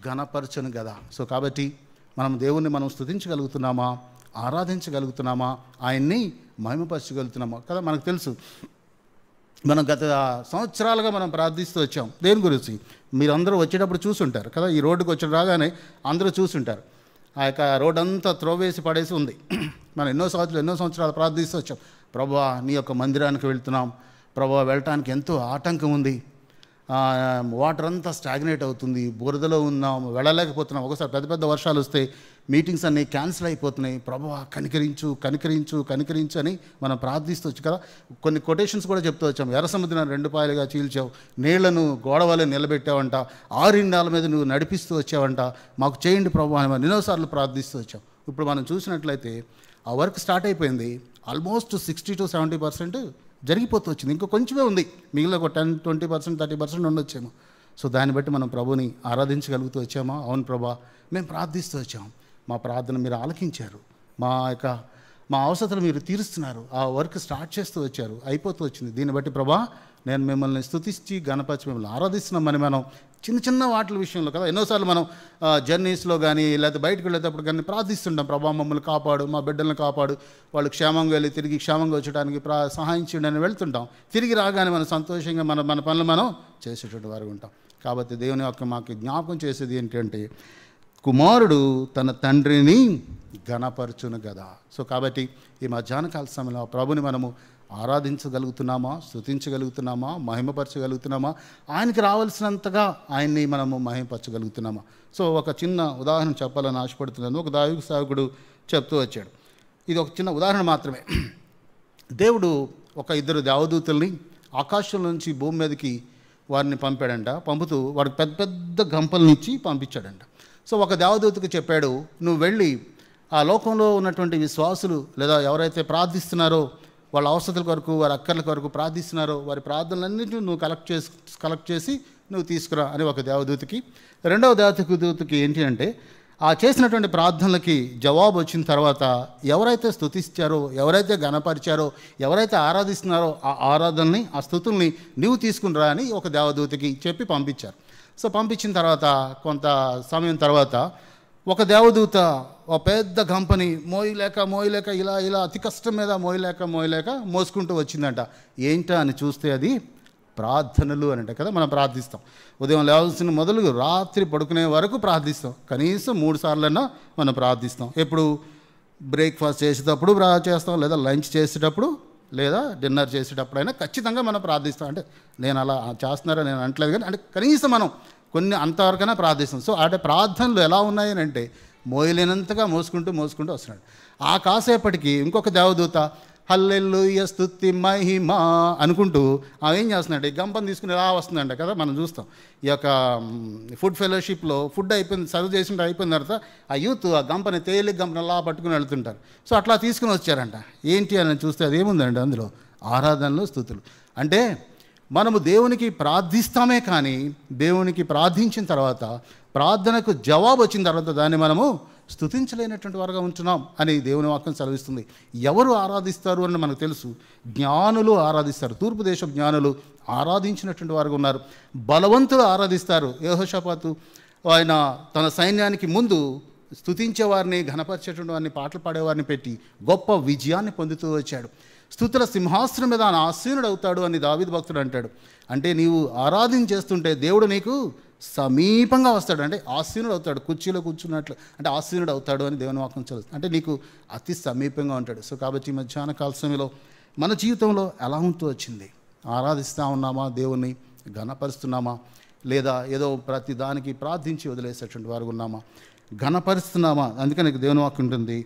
ఘనపరచను కదా సో కాబట్టి మనం దేవుణ్ణి మనం స్థుతించగలుగుతున్నామా ఆరాధించగలుగుతున్నామా ఆయన్ని మహిమపరచగలుగుతున్నామా కదా మనకు తెలుసు మనం గత సంవత్సరాలుగా మనం ప్రార్థిస్తూ వచ్చాం దేని గురించి మీరు అందరూ వచ్చేటప్పుడు చూసుంటారు కదా ఈ రోడ్డుకు వచ్చిన రాగానే అందరూ చూసుంటారు ఆ యొక్క రోడ్ అంతా త్రోవేసి పడేసి ఉంది [CLEARS THROAT] మనం ఎన్నో సంవత్సరాలు ఎన్నో సంవత్సరాలు ప్రార్థిస్తూ వచ్చాం ప్రభా నీ యొక్క మందిరానికి వెళ్తున్నాం ప్రభా వెళ్ళటానికి ఎంతో ఆటంకం ఉంది వాటర్ అంతా స్టాగ్నేట్ అవుతుంది బురదలో ఉన్నాం వెళ్ళలేకపోతున్నాం ఒకసారి పెద్ద పెద్ద వర్షాలు వస్తాయి మీటింగ్స్ అన్నీ క్యాన్సిల్ అయిపోతున్నాయి ప్రభా కనికరించు కనికరించు కనికరించు అని మనం ప్రార్థిస్తూ కదా కొన్ని కొటేషన్స్ కూడా చెప్తూ వచ్చాం ఎర్ర సముద్రం రెండు పాయలుగా చీల్చావు నీళ్లను గోడవలే నిలబెట్టావంట ఆరిండాల మీద నువ్వు నడిపిస్తూ వచ్చావంట మాకు చేయండి ప్రభు అని మనం ఎన్నోసార్లు ప్రార్థిస్తూ వచ్చాం ఇప్పుడు మనం చూసినట్లయితే ఆ వర్క్ స్టార్ట్ అయిపోయింది almost sixty to seventy percent జరిగిపోతూ వచ్చింది ఇంకో కొంచెమే ఉంది మిగిలిన ఒక ten twenty percent thirty percent ఉండొచ్చేమో సో దాన్ని బట్టి మనం ప్రభుని ఆరాధించగలుగుతూ వచ్చామా అవును ప్రభా మేము ప్రార్థిస్తూ వచ్చాము మా ప్రార్థన మీరు ఆలకించారు మా యొక్క మా అవసరాలు మీరు తీరుస్తున్నారు ఆ వర్క్ స్టార్ట్ చేస్తూ వచ్చారు అయిపోతూ వచ్చింది దీన్ని బట్టి ప్రభా నేను మిమ్మల్ని స్థుతించి గణపతి మిమ్మల్ని ఆరాధిస్తున్నామని మనం చిన్న చిన్న వాటి విషయంలో కదా ఎన్నోసార్లు మనం జర్నీస్లో కానీ లేకపోతే బయటకు వెళ్ళేటప్పుడు కానీ ప్రార్థిస్తుంటాం ప్రభా మమ్మల్ని కాపాడు మా బిడ్డలను కాపాడు వాళ్ళు క్షేమంగా వెళ్ళి తిరిగి క్షేమంగా వచ్చడానికి ప్రా సహాయం చేయండి అని వెళ్తుంటాం తిరిగి రాగానే మనం సంతోషంగా మన మన పనులు మనం చేసేటువంటి వారు ఉంటాం కాబట్టి దేవుని యొక్క మాకు జ్ఞాపకం చేసేది ఏంటంటే కుమారుడు తన తండ్రిని ఘనపరచును గదా సో కాబట్టి ఈ మధ్యాహ్న కాల సమయంలో ప్రభుని మనము ఆరాధించగలుగుతున్నామా స్థుతించగలుగుతున్నామా మహిమపరచగలుగుతున్నామా ఆయనకి రావాల్సినంతగా ఆయన్ని మనము మహిమపరచగలుగుతున్నామా సో ఒక చిన్న ఉదాహరణ చెప్పాలని ఆశపడుతున్నాను ఒక దావిక సాయకుడు చెప్తూ వచ్చాడు ఇది ఒక చిన్న ఉదాహరణ మాత్రమే దేవుడు ఒక ఇద్దరు దేవదూతుల్ని ఆకాశం నుంచి భూమి మీదకి వారిని పంపాడంట పంపుతూ వారికి పెద్ద పెద్ద గంపల నుంచి పంపించాడంట సో ఒక దేవదూతకు చెప్పాడు నువ్వు వెళ్ళి ఆ లోకంలో ఉన్నటువంటి విశ్వాసులు లేదా ఎవరైతే ప్రార్థిస్తున్నారో వాళ్ళ అవసరాల కొరకు వారి అక్కర్ల కొరకు ప్రార్థిస్తున్నారో వారి ప్రార్థనలన్నింటినీ నువ్వు కలెక్ట్ చేసి కలెక్ట్ చేసి నువ్వు తీసుకురా అని ఒక దేవదూతకి రెండవ దేవతకు దూతకి ఏంటి అంటే ఆ చేసినటువంటి ప్రార్థనలకి జవాబు వచ్చిన తర్వాత ఎవరైతే స్థుతిస్తారో ఎవరైతే గణపరిచారో ఎవరైతే ఆరాధిస్తున్నారో ఆ ఆరాధనని ఆ స్థుతుల్ని నువ్వు తీసుకుని రా అని ఒక దేవదూతకి చెప్పి పంపించారు సో పంపించిన తర్వాత కొంత సమయం తర్వాత ఒక దేవదూత ఒక పెద్ద కంపెనీ మోయలేక మోయలేక ఇలా ఇలా అతి కష్టం మీద మోయలేక మోయలేక మోసుకుంటూ వచ్చిందంట ఏంటా అని చూస్తే అది ప్రార్థనలు అనంట కదా మనం ప్రార్థిస్తాం ఉదయం లేవాల్సిన మొదలు రాత్రి పడుకునే వరకు ప్రార్థిస్తాం కనీసం మూడు సార్లన్నా మనం ప్రార్థిస్తాం ఎప్పుడు బ్రేక్ఫాస్ట్ చేసేటప్పుడు చేస్తాం లేదా లంచ్ చేసేటప్పుడు లేదా డిన్నర్ చేసేటప్పుడైనా ఖచ్చితంగా మనం ప్రార్థిస్తాం అంటే నేను అలా చేస్తున్నారో నేను అంటలేదు కానీ అంటే కనీసం మనం కొన్ని అంతవరకైనా ప్రార్థిస్తాం సో అంటే ప్రార్థనలు ఎలా ఉన్నాయని అంటే మోయలేనంతగా మోసుకుంటూ మోసుకుంటూ వస్తున్నాడు ఆ కాసేపటికి ఇంకొక దేవదూత హల్లెల్లుయ స్థుతి మహిమా అనుకుంటూ ఆమె ఏం చేస్తున్నాడు గంపం తీసుకుని ఎలా వస్తుందంట కదా మనం చూస్తాం ఈ యొక్క ఫుడ్ ఫెలోషిప్లో ఫుడ్ అయిపోయింది సర్వ్ చేసినట్టు అయిపోయిన తర్వాత ఆ యూత్ ఆ గంపని తేలిక గంపని అలా పట్టుకుని వెళ్తుంటారు సో అట్లా తీసుకుని వచ్చారంట ఏంటి అని చూస్తే అది ఏముందండి అందులో ఆరాధనలు స్థుతులు అంటే మనము దేవునికి ప్రార్థిస్తామే కానీ దేవునికి ప్రార్థించిన తర్వాత ప్రార్థనకు జవాబు వచ్చిన తర్వాత దాన్ని మనము స్థుతించలేనటువంటి వారుగా ఉంటున్నాం అని దేవుని వాక్యం సెలవిస్తుంది ఎవరు ఆరాధిస్తారు అని మనకు తెలుసు జ్ఞానులు ఆరాధిస్తారు తూర్పు దేశ జ్ఞానులు ఆరాధించినటువంటి వారుగా ఉన్నారు బలవంతులు ఆరాధిస్తారు యహోషపాతు ఆయన తన సైన్యానికి ముందు స్థుతించేవారిని ఘనపరిచేటువంటి వారిని పాటలు పాడేవారిని పెట్టి గొప్ప విజయాన్ని పొందుతూ వచ్చాడు స్థుతుల సింహాసనం మీద ఆయన ఆసీనుడు అవుతాడు అని దావిద్ భక్తుడు అంటాడు అంటే నీవు ఆరాధించేస్తుంటే చేస్తుంటే దేవుడు నీకు సమీపంగా వస్తాడు అంటే ఆశీనుడు అవుతాడు కుర్చీలో కూర్చున్నట్లు అంటే ఆశీనుడు అవుతాడు అని దేవుని వాక్యం చదువు అంటే నీకు అతి సమీపంగా ఉంటాడు సో కాబట్టి మధ్యాహ్న కాల సమయంలో మన జీవితంలో ఎలా ఉంటూ వచ్చింది ఆరాధిస్తూ ఉన్నామా దేవుణ్ణి ఘనపరుస్తున్నామా లేదా ఏదో ప్రతి దానికి ప్రార్థించి వదిలేసేటువంటి వారు ఉన్నామా ఘనపరుస్తున్నామా అందుకని దేవుని వాక్యం ఉంటుంది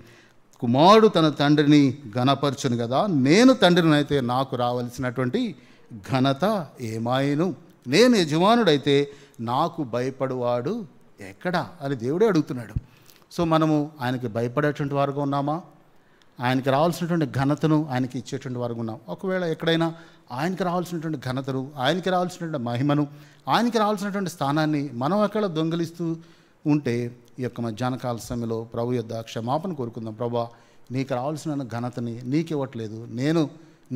కుమారుడు తన తండ్రిని ఘనపరచును కదా నేను తండ్రిని అయితే నాకు రావలసినటువంటి ఘనత ఏమాయను నేను యజమానుడైతే నాకు భయపడువాడు ఎక్కడా అని దేవుడే అడుగుతున్నాడు సో మనము ఆయనకి భయపడేటువంటి వారుగా ఉన్నామా ఆయనకి రావాల్సినటువంటి ఘనతను ఆయనకి ఇచ్చేటువంటి వారు ఉన్నాం ఒకవేళ ఎక్కడైనా ఆయనకి రావాల్సినటువంటి ఘనతను ఆయనకి రావాల్సినటువంటి మహిమను ఆయనకి రావాల్సినటువంటి స్థానాన్ని మనం ఎక్కడ దొంగలిస్తూ ఉంటే ఈ యొక్క మధ్యాహ్న కాల సమయంలో ప్రభు యొక్క క్షమాపణ కోరుకుందాం ప్రభా నీకు రావాల్సిన ఘనతని నీకు ఇవ్వట్లేదు నేను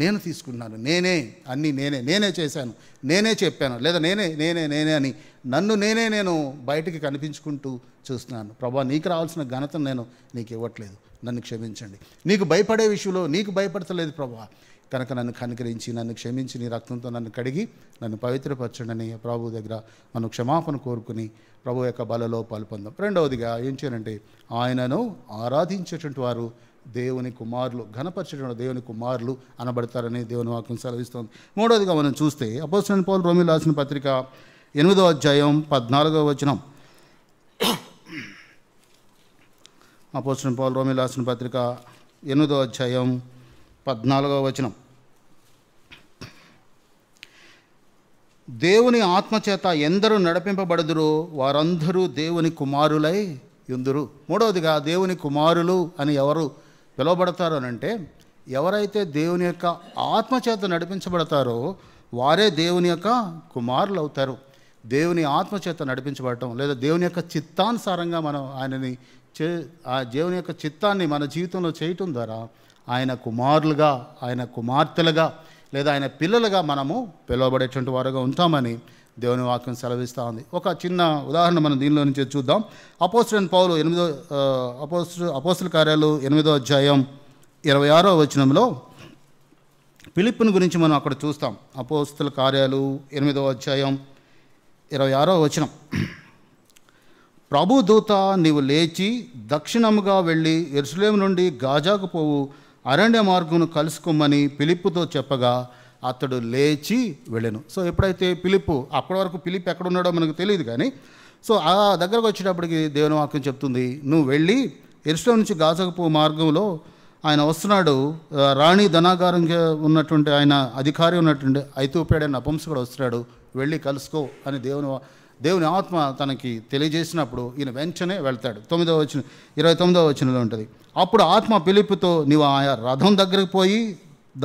నేను తీసుకున్నాను నేనే అన్నీ నేనే నేనే చేశాను నేనే చెప్పాను లేదా నేనే నేనే నేనే అని నన్ను నేనే నేను బయటికి కనిపించుకుంటూ చూస్తున్నాను ప్రభా నీకు రావాల్సిన ఘనతను నేను నీకు ఇవ్వట్లేదు నన్ను క్షమించండి నీకు భయపడే విషయంలో నీకు భయపడతలేదు ప్రభా కనుక నన్ను కనుకరించి నన్ను క్షమించి నీ రక్తంతో నన్ను కడిగి నన్ను పవిత్రపరచండి ప్రభు దగ్గర మనం క్షమాపణ కోరుకుని ప్రభు యొక్క బలలో పాల్పొందాం రెండవదిగా ఏం చేయాలంటే ఆయనను ఆరాధించేటువంటి వారు దేవుని కుమారులు ఘనపరచడం దేవుని కుమారులు అనబడతారని దేవుని వాక్యం సెలవిస్తోంది మూడవదిగా మనం చూస్తే అపోసన్ పౌలు రోమి రాసిన పత్రిక ఎనిమిదో అధ్యాయం పద్నాలుగో వచనం అపోసన్ పౌలు రోమి రాసిన పత్రిక ఎనిమిదో అధ్యాయం పద్నాలుగో వచనం దేవుని ఆత్మచేత ఎందరూ నడిపింపబడదురు వారందరూ దేవుని కుమారులై ఎందురు మూడవదిగా దేవుని కుమారులు అని ఎవరు పిలువబడతారు అంటే ఎవరైతే దేవుని యొక్క ఆత్మచేత నడిపించబడతారో వారే దేవుని యొక్క కుమారులు అవుతారు దేవుని ఆత్మచేత నడిపించబడటం లేదా దేవుని యొక్క చిత్తానుసారంగా మనం ఆయనని చే ఆ దేవుని యొక్క చిత్తాన్ని మన జీవితంలో చేయటం ద్వారా ఆయన కుమారులుగా ఆయన కుమార్తెలుగా లేదా ఆయన పిల్లలుగా మనము పిలువబడేటువంటి వారుగా ఉంటామని దేవుని వాక్యం సెలవిస్తూ ఉంది ఒక చిన్న ఉదాహరణ మనం దీనిలో నుంచి చూద్దాం అండ్ పౌలు ఎనిమిదో అపోస్టల్ అపోస్టల్ కార్యాలు ఎనిమిదో అధ్యాయం ఇరవై ఆరో వచనంలో పిలిప్పుని గురించి మనం అక్కడ చూస్తాం అపోస్తుల కార్యాలు ఎనిమిదో అధ్యాయం ఇరవై ఆరో వచనం ప్రభు దూత నీవు లేచి దక్షిణముగా వెళ్ళి ఎరుసలేం నుండి గాజాకు పోవు అరణ్య మార్గమును కలుసుకోమని పిలిప్పుతో చెప్పగా అతడు లేచి వెళ్ళాను సో ఎప్పుడైతే పిలుపు అప్పటి వరకు పిలిపి ఎక్కడ ఉన్నాడో మనకు తెలియదు కానీ సో ఆ దగ్గరకు వచ్చేటప్పటికి దేవుని వాక్యం చెప్తుంది నువ్వు వెళ్ళి ఎరుసలో నుంచి గాజకపు మార్గంలో ఆయన వస్తున్నాడు రాణి ధనాగారంగా ఉన్నటువంటి ఆయన అధికారి ఉన్నటువంటి ఐతోపేడైన నపంసకుడు వస్తున్నాడు వెళ్ళి కలుసుకో అని దేవుని దేవుని ఆత్మ తనకి తెలియజేసినప్పుడు ఈయన వెంటనే వెళ్తాడు తొమ్మిదవ వచ్చిన ఇరవై తొమ్మిదవ వచ్చినలో ఉంటుంది అప్పుడు ఆత్మ పిలుపుతో నీవు ఆయా రథం దగ్గరకు పోయి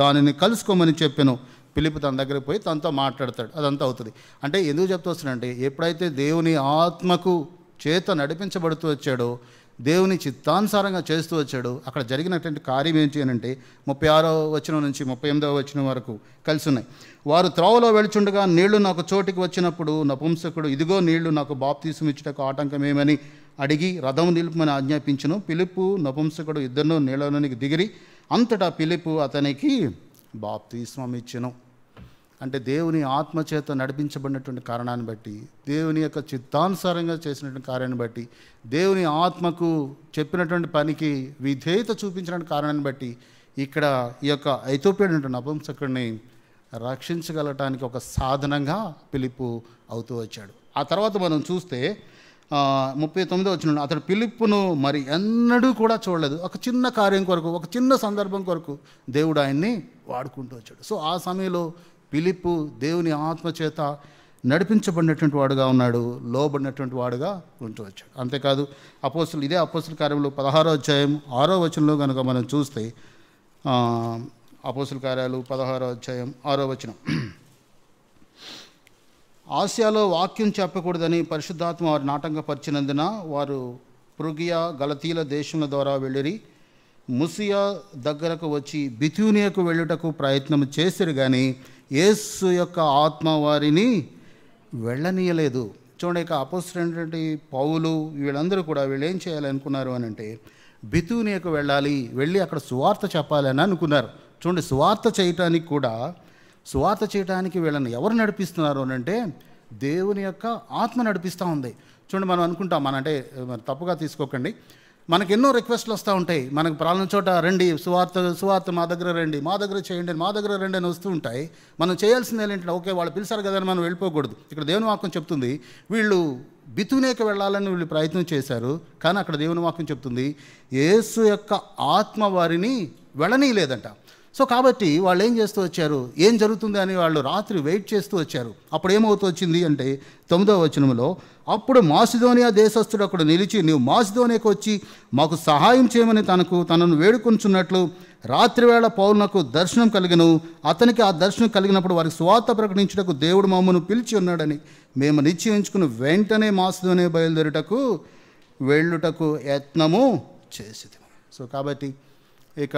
దానిని కలుసుకోమని చెప్పాను పిలిపి తన దగ్గరికి పోయి తనతో మాట్లాడతాడు అదంతా అవుతుంది అంటే ఎందుకు చెప్తొస్తున్నానంటే ఎప్పుడైతే దేవుని ఆత్మకు చేత నడిపించబడుతూ వచ్చాడో దేవుని చిత్తానుసారంగా చేస్తూ వచ్చాడు అక్కడ జరిగినటువంటి కార్యం ఏంటి అని అంటే ముప్పై ఆరో వచ్చిన నుంచి ముప్పై ఎనిమిదవ వచ్చిన వరకు కలిసి ఉన్నాయి వారు త్రోవలో వెళుచుండగా నీళ్లు నాకు చోటికి వచ్చినప్పుడు నపుంసకుడు ఇదిగో నీళ్లు నాకు బాప్తీసుమిచ్చుటకు ఆటంకం ఏమని అడిగి రథం నిలుపుమని ఆజ్ఞాపించను పిలుపు నపుంసకుడు ఇద్దరు నీళ్ళలోనికి దిగిరి అంతటా పిలుపు అతనికి బాప్తీస్వం ఇచ్చిన అంటే దేవుని ఆత్మచేత నడిపించబడినటువంటి కారణాన్ని బట్టి దేవుని యొక్క చిత్తానుసారంగా చేసినటువంటి కార్యాన్ని బట్టి దేవుని ఆత్మకు చెప్పినటువంటి పనికి విధేయత చూపించినటువంటి కారణాన్ని బట్టి ఇక్కడ ఈ యొక్క ఐతోప్యుడు నపంసకుడిని రక్షించగలటానికి ఒక సాధనంగా పిలుపు అవుతూ వచ్చాడు ఆ తర్వాత మనం చూస్తే ముప్పై తొమ్మిదో వచ్చిన అతడు పిలుపును మరి ఎన్నడూ కూడా చూడలేదు ఒక చిన్న కార్యం కొరకు ఒక చిన్న సందర్భం కొరకు దేవుడు ఆయన్ని వాడుకుంటూ వచ్చాడు సో ఆ సమయంలో పిలుపు దేవుని ఆత్మచేత నడిపించబడినటువంటి వాడుగా ఉన్నాడు లోబడినటువంటి వాడుగా ఉంటూ వచ్చాడు అంతేకాదు అపోసులు ఇదే అపోసుల కార్యంలో పదహారో అధ్యాయం ఆరో వచనంలో కనుక మనం చూస్తే అపోసుల కార్యాలు పదహారో అధ్యాయం ఆరో వచనం ఆసియాలో వాక్యం చెప్పకూడదని పరిశుద్ధాత్మ వారు పరిచినందున వారు పృగియా గలతీల దేశముల ద్వారా వెళ్ళిరి ముసియా దగ్గరకు వచ్చి బిథ్యూనియకు వెళ్ళుటకు ప్రయత్నం చేశారు కానీ యేసు యొక్క ఆత్మ వారిని వెళ్ళనీయలేదు చూడండి ఇక అపోసినటువంటి పౌలు వీళ్ళందరూ కూడా వీళ్ళు ఏం చేయాలనుకున్నారు అని అంటే బితూనియకు వెళ్ళాలి వెళ్ళి అక్కడ సువార్త చెప్పాలని అనుకున్నారు చూడండి సువార్త చేయటానికి కూడా సువార్త చేయడానికి వీళ్ళని ఎవరు నడిపిస్తున్నారు అని అంటే దేవుని యొక్క ఆత్మ నడిపిస్తూ ఉంది చూడండి మనం అనుకుంటాం మన అంటే తప్పుగా తీసుకోకండి మనకు ఎన్నో రిక్వెస్ట్లు వస్తూ ఉంటాయి మనకు ప్రాణం చోట రండి సువార్త సువార్త మా దగ్గర రండి మా దగ్గర చేయండి మా దగ్గర రండి అని వస్తూ ఉంటాయి మనం చేయాల్సింది ఏంటంటే ఓకే వాళ్ళు పిలిచారు కదా అని మనం వెళ్ళిపోకూడదు ఇక్కడ దేవుని వాక్యం చెప్తుంది వీళ్ళు బితునేకి వెళ్ళాలని వీళ్ళు ప్రయత్నం చేశారు కానీ అక్కడ దేవుని వాక్యం చెప్తుంది యేసు యొక్క ఆత్మ వారిని వెళ్ళనీయలేదంట సో కాబట్టి వాళ్ళు ఏం చేస్తూ వచ్చారు ఏం జరుగుతుంది అని వాళ్ళు రాత్రి వెయిట్ చేస్తూ వచ్చారు అప్పుడు ఏమవుతూ వచ్చింది అంటే తొమ్మిదవ వచనంలో అప్పుడు మాసిధోనియా దేశస్థుడు అక్కడ నిలిచి నీవు మాసిధోనియాకు వచ్చి మాకు సహాయం చేయమని తనకు తనను వేడుకొంచున్నట్లు రాత్రివేళ పౌరునకు దర్శనం కలిగను అతనికి ఆ దర్శనం కలిగినప్పుడు వారికి స్వార్థ ప్రకటించుటకు దేవుడు మమ్మను పిలిచి ఉన్నాడని మేము నిశ్చయించుకుని వెంటనే మాసిధోనియా బయలుదేరుటకు వెళ్ళుటకు యత్నము చేసేది సో కాబట్టి ఇక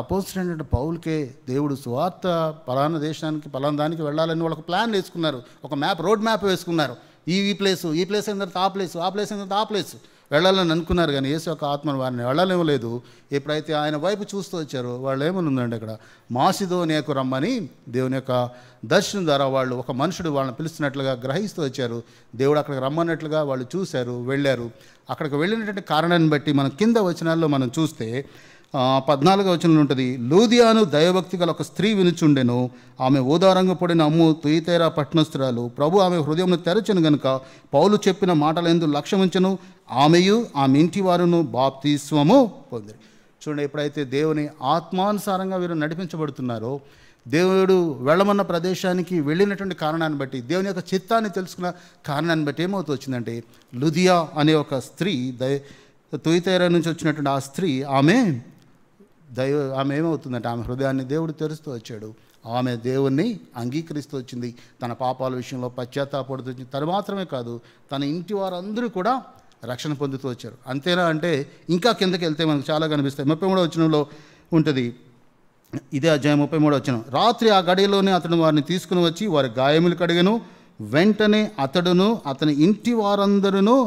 అపోజిట్ పౌల్కే దేవుడు సువార్త పలానా దేశానికి పలానా దానికి వెళ్ళాలని వాళ్ళకి ప్లాన్ వేసుకున్నారు ఒక మ్యాప్ రోడ్ మ్యాప్ వేసుకున్నారు ఈ ఈ ప్లేస్ ఈ ప్లేస్ అయిన తర్వాత ఆ ప్లేస్ ఆ ప్లేస్ అయిన తర్వాత ఆ ప్లేస్ వెళ్ళాలని అనుకున్నారు కానీ యేసు ఒక ఆత్మను వారిని వెళ్ళలేవలేదు ఎప్పుడైతే ఆయన వైపు చూస్తూ వచ్చారో వాళ్ళు ఏమనుందండి అక్కడ మాసిదోనియకు రమ్మని దేవుని యొక్క దర్శనం ద్వారా వాళ్ళు ఒక మనుషుడు వాళ్ళని పిలుస్తున్నట్లుగా గ్రహిస్తూ వచ్చారు దేవుడు అక్కడికి రమ్మన్నట్లుగా వాళ్ళు చూశారు వెళ్ళారు అక్కడికి వెళ్ళినటువంటి కారణాన్ని బట్టి మనం కింద వచనాల్లో మనం చూస్తే పద్నాలుగు వచనంలో ఉంటుంది లూదియాను దైవభక్తి గల ఒక స్త్రీ వినుచుండెను ఆమె ఓదారంగు పడిన అమ్ము తుయితేరా పట్టణస్థురాలు ప్రభు ఆమె హృదయంను తెరచను గనుక పౌలు చెప్పిన మాటలు ఎందుకు లక్ష్యమించను ఆమెయు ఆమె ఇంటి వారును బాప్తీస్వము పొంది చూడండి ఎప్పుడైతే దేవుని ఆత్మానుసారంగా వీరు నడిపించబడుతున్నారో దేవుడు వెళ్ళమన్న ప్రదేశానికి వెళ్ళినటువంటి కారణాన్ని బట్టి దేవుని యొక్క చిత్తాన్ని తెలుసుకున్న కారణాన్ని బట్టి ఏమవుతొచ్చిందంటే లుధియా అనే ఒక స్త్రీ దయ తొయితేరా నుంచి వచ్చినటువంటి ఆ స్త్రీ ఆమె దైవ ఆమె ఏమవుతుందంటే ఆమె హృదయాన్ని దేవుడు తెరుస్తూ వచ్చాడు ఆమె దేవుణ్ణి అంగీకరిస్తూ వచ్చింది తన పాపాల విషయంలో పశ్చాత్తాపడుతూ వచ్చింది తను మాత్రమే కాదు తన ఇంటి వారందరూ కూడా రక్షణ పొందుతూ వచ్చారు అంతేనా అంటే ఇంకా కిందకి వెళ్తే మనకు చాలా కనిపిస్తాయి ముప్పై మూడో వచ్చినంలో ఉంటుంది ఇదే అధ్యాయం ముప్పై మూడో వచ్చిన రాత్రి ఆ గడిలోనే అతను వారిని తీసుకుని వచ్చి వారి గాయములు కడిగను వెంటనే అతడును అతని ఇంటి వారందరూ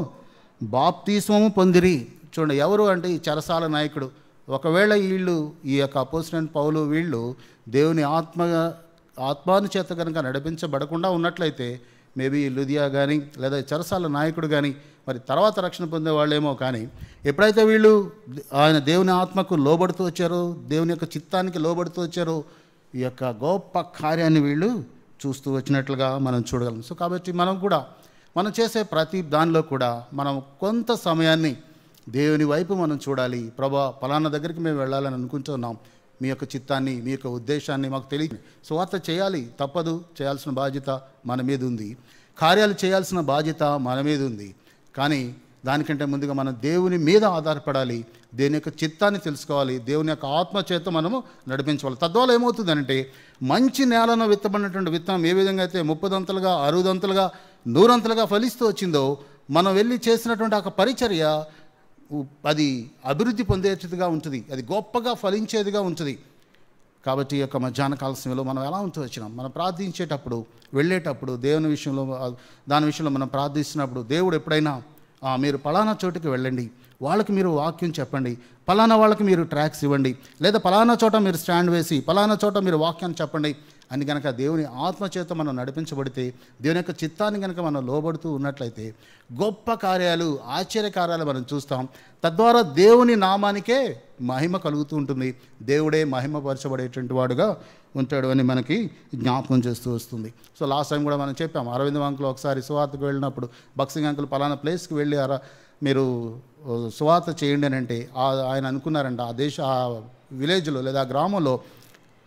బాప్తీస్వము పొందిరి చూడండి ఎవరు అంటే ఈ చరసాల నాయకుడు ఒకవేళ వీళ్ళు ఈ యొక్క అపోజిటెంట్ పౌలు వీళ్ళు దేవుని ఆత్మ ఆత్మానుచేత కనుక నడిపించబడకుండా ఉన్నట్లయితే మేబీ లుధియా కానీ లేదా చరసాల నాయకుడు కానీ మరి తర్వాత రక్షణ పొందే వాళ్ళేమో కానీ ఎప్పుడైతే వీళ్ళు ఆయన దేవుని ఆత్మకు లోబడుతూ వచ్చారో దేవుని యొక్క చిత్తానికి లోబడుతూ వచ్చారో ఈ యొక్క గొప్ప కార్యాన్ని వీళ్ళు చూస్తూ వచ్చినట్లుగా మనం చూడగలం సో కాబట్టి మనం కూడా మనం చేసే ప్రతి దానిలో కూడా మనం కొంత సమయాన్ని దేవుని వైపు మనం చూడాలి ప్రభా ఫలానా దగ్గరికి మేము వెళ్ళాలని అనుకుంటున్నాం మీ యొక్క చిత్తాన్ని మీ యొక్క ఉద్దేశాన్ని మాకు తెలియ సువార్త చేయాలి తప్పదు చేయాల్సిన బాధ్యత మన మీద ఉంది కార్యాలు చేయాల్సిన బాధ్యత మన మీద ఉంది కానీ దానికంటే ముందుగా మనం దేవుని మీద ఆధారపడాలి దేని యొక్క చిత్తాన్ని తెలుసుకోవాలి దేవుని యొక్క ఆత్మ చేత మనము నడిపించవాలి తద్వారా ఏమవుతుందంటే మంచి నేలను విత్తబడినటువంటి విత్తనం ఏ విధంగా అయితే ముప్పదంతలుగా అరుదంతలుగా నూరంతలుగా ఫలిస్తూ వచ్చిందో మనం వెళ్ళి చేసినటువంటి ఒక పరిచర్య అది అభివృద్ధి పొందేటదిగా ఉంటుంది అది గొప్పగా ఫలించేదిగా ఉంటుంది కాబట్టి ఈ యొక్క మధ్యాహ్న కాల సమయంలో మనం ఎలా ఉంటూ వచ్చినాం మనం ప్రార్థించేటప్పుడు వెళ్ళేటప్పుడు దేవుని విషయంలో దాని విషయంలో మనం ప్రార్థిస్తున్నప్పుడు దేవుడు ఎప్పుడైనా మీరు పలానా చోటుకి వెళ్ళండి వాళ్ళకి మీరు వాక్యం చెప్పండి పలానా వాళ్ళకి మీరు ట్రాక్స్ ఇవ్వండి లేదా పలానా చోట మీరు స్టాండ్ వేసి పలానా చోట మీరు వాక్యాన్ని చెప్పండి అని కనుక దేవుని ఆత్మచేత మనం నడిపించబడితే దేవుని యొక్క చిత్తాన్ని కనుక మనం లోబడుతూ ఉన్నట్లయితే గొప్ప కార్యాలు ఆశ్చర్యకార్యాలు మనం చూస్తాం తద్వారా దేవుని నామానికే మహిమ కలుగుతూ ఉంటుంది దేవుడే మహిమపరచబడేటువంటి వాడుగా ఉంటాడు అని మనకి జ్ఞాపకం చేస్తూ వస్తుంది సో లాస్ట్ టైం కూడా మనం చెప్పాం అరవింద్ అంకుల్ ఒకసారి సువార్తకు వెళ్ళినప్పుడు బక్సింగ్ అంకుల్ పలానా ప్లేస్కి వెళ్ళి అరా మీరు సువార్త చేయండి అని అంటే ఆయన అనుకున్నారంట ఆ దేశ ఆ విలేజ్లో లేదా గ్రామంలో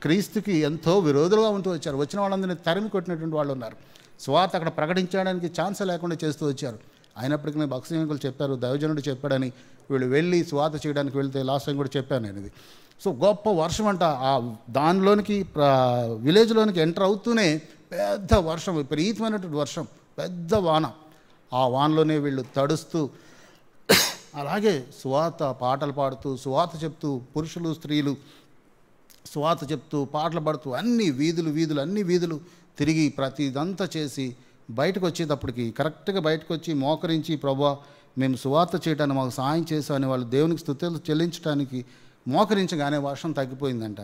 క్రీస్తుకి ఎంతో విరోధులుగా ఉంటూ వచ్చారు వచ్చిన వాళ్ళందరినీ తరిమి కొట్టినటువంటి వాళ్ళు ఉన్నారు స్వాత అక్కడ ప్రకటించడానికి ఛాన్స్ లేకుండా చేస్తూ వచ్చారు అయినప్పటికీ భక్తజనకులు చెప్పారు దైవజనుడు చెప్పాడని వీళ్ళు వెళ్ళి స్వాత చేయడానికి వెళ్తే లాస్ట్ టైం కూడా చెప్పాను నేను ఇది సో గొప్ప వర్షం అంట ఆ దానిలోనికి విలేజ్లోనికి ఎంటర్ అవుతూనే పెద్ద వర్షం విపరీతమైనటువంటి వర్షం పెద్ద వాన ఆ వానలోనే వీళ్ళు తడుస్తూ అలాగే సువాత పాటలు పాడుతూ సువాత చెప్తూ పురుషులు స్త్రీలు స్వాత చెప్తూ పాటలు పడుతూ అన్ని వీధులు వీధులు అన్ని వీధులు తిరిగి ప్రతిదంతా చేసి బయటకు వచ్చేటప్పటికి కరెక్ట్గా బయటకు వచ్చి మోకరించి ప్రభా మేము సువార్త చేయడానికి మాకు చేసా అని వాళ్ళు దేవునికి స్థుతులు చెల్లించడానికి మోకరించగానే వర్షం తగ్గిపోయిందంట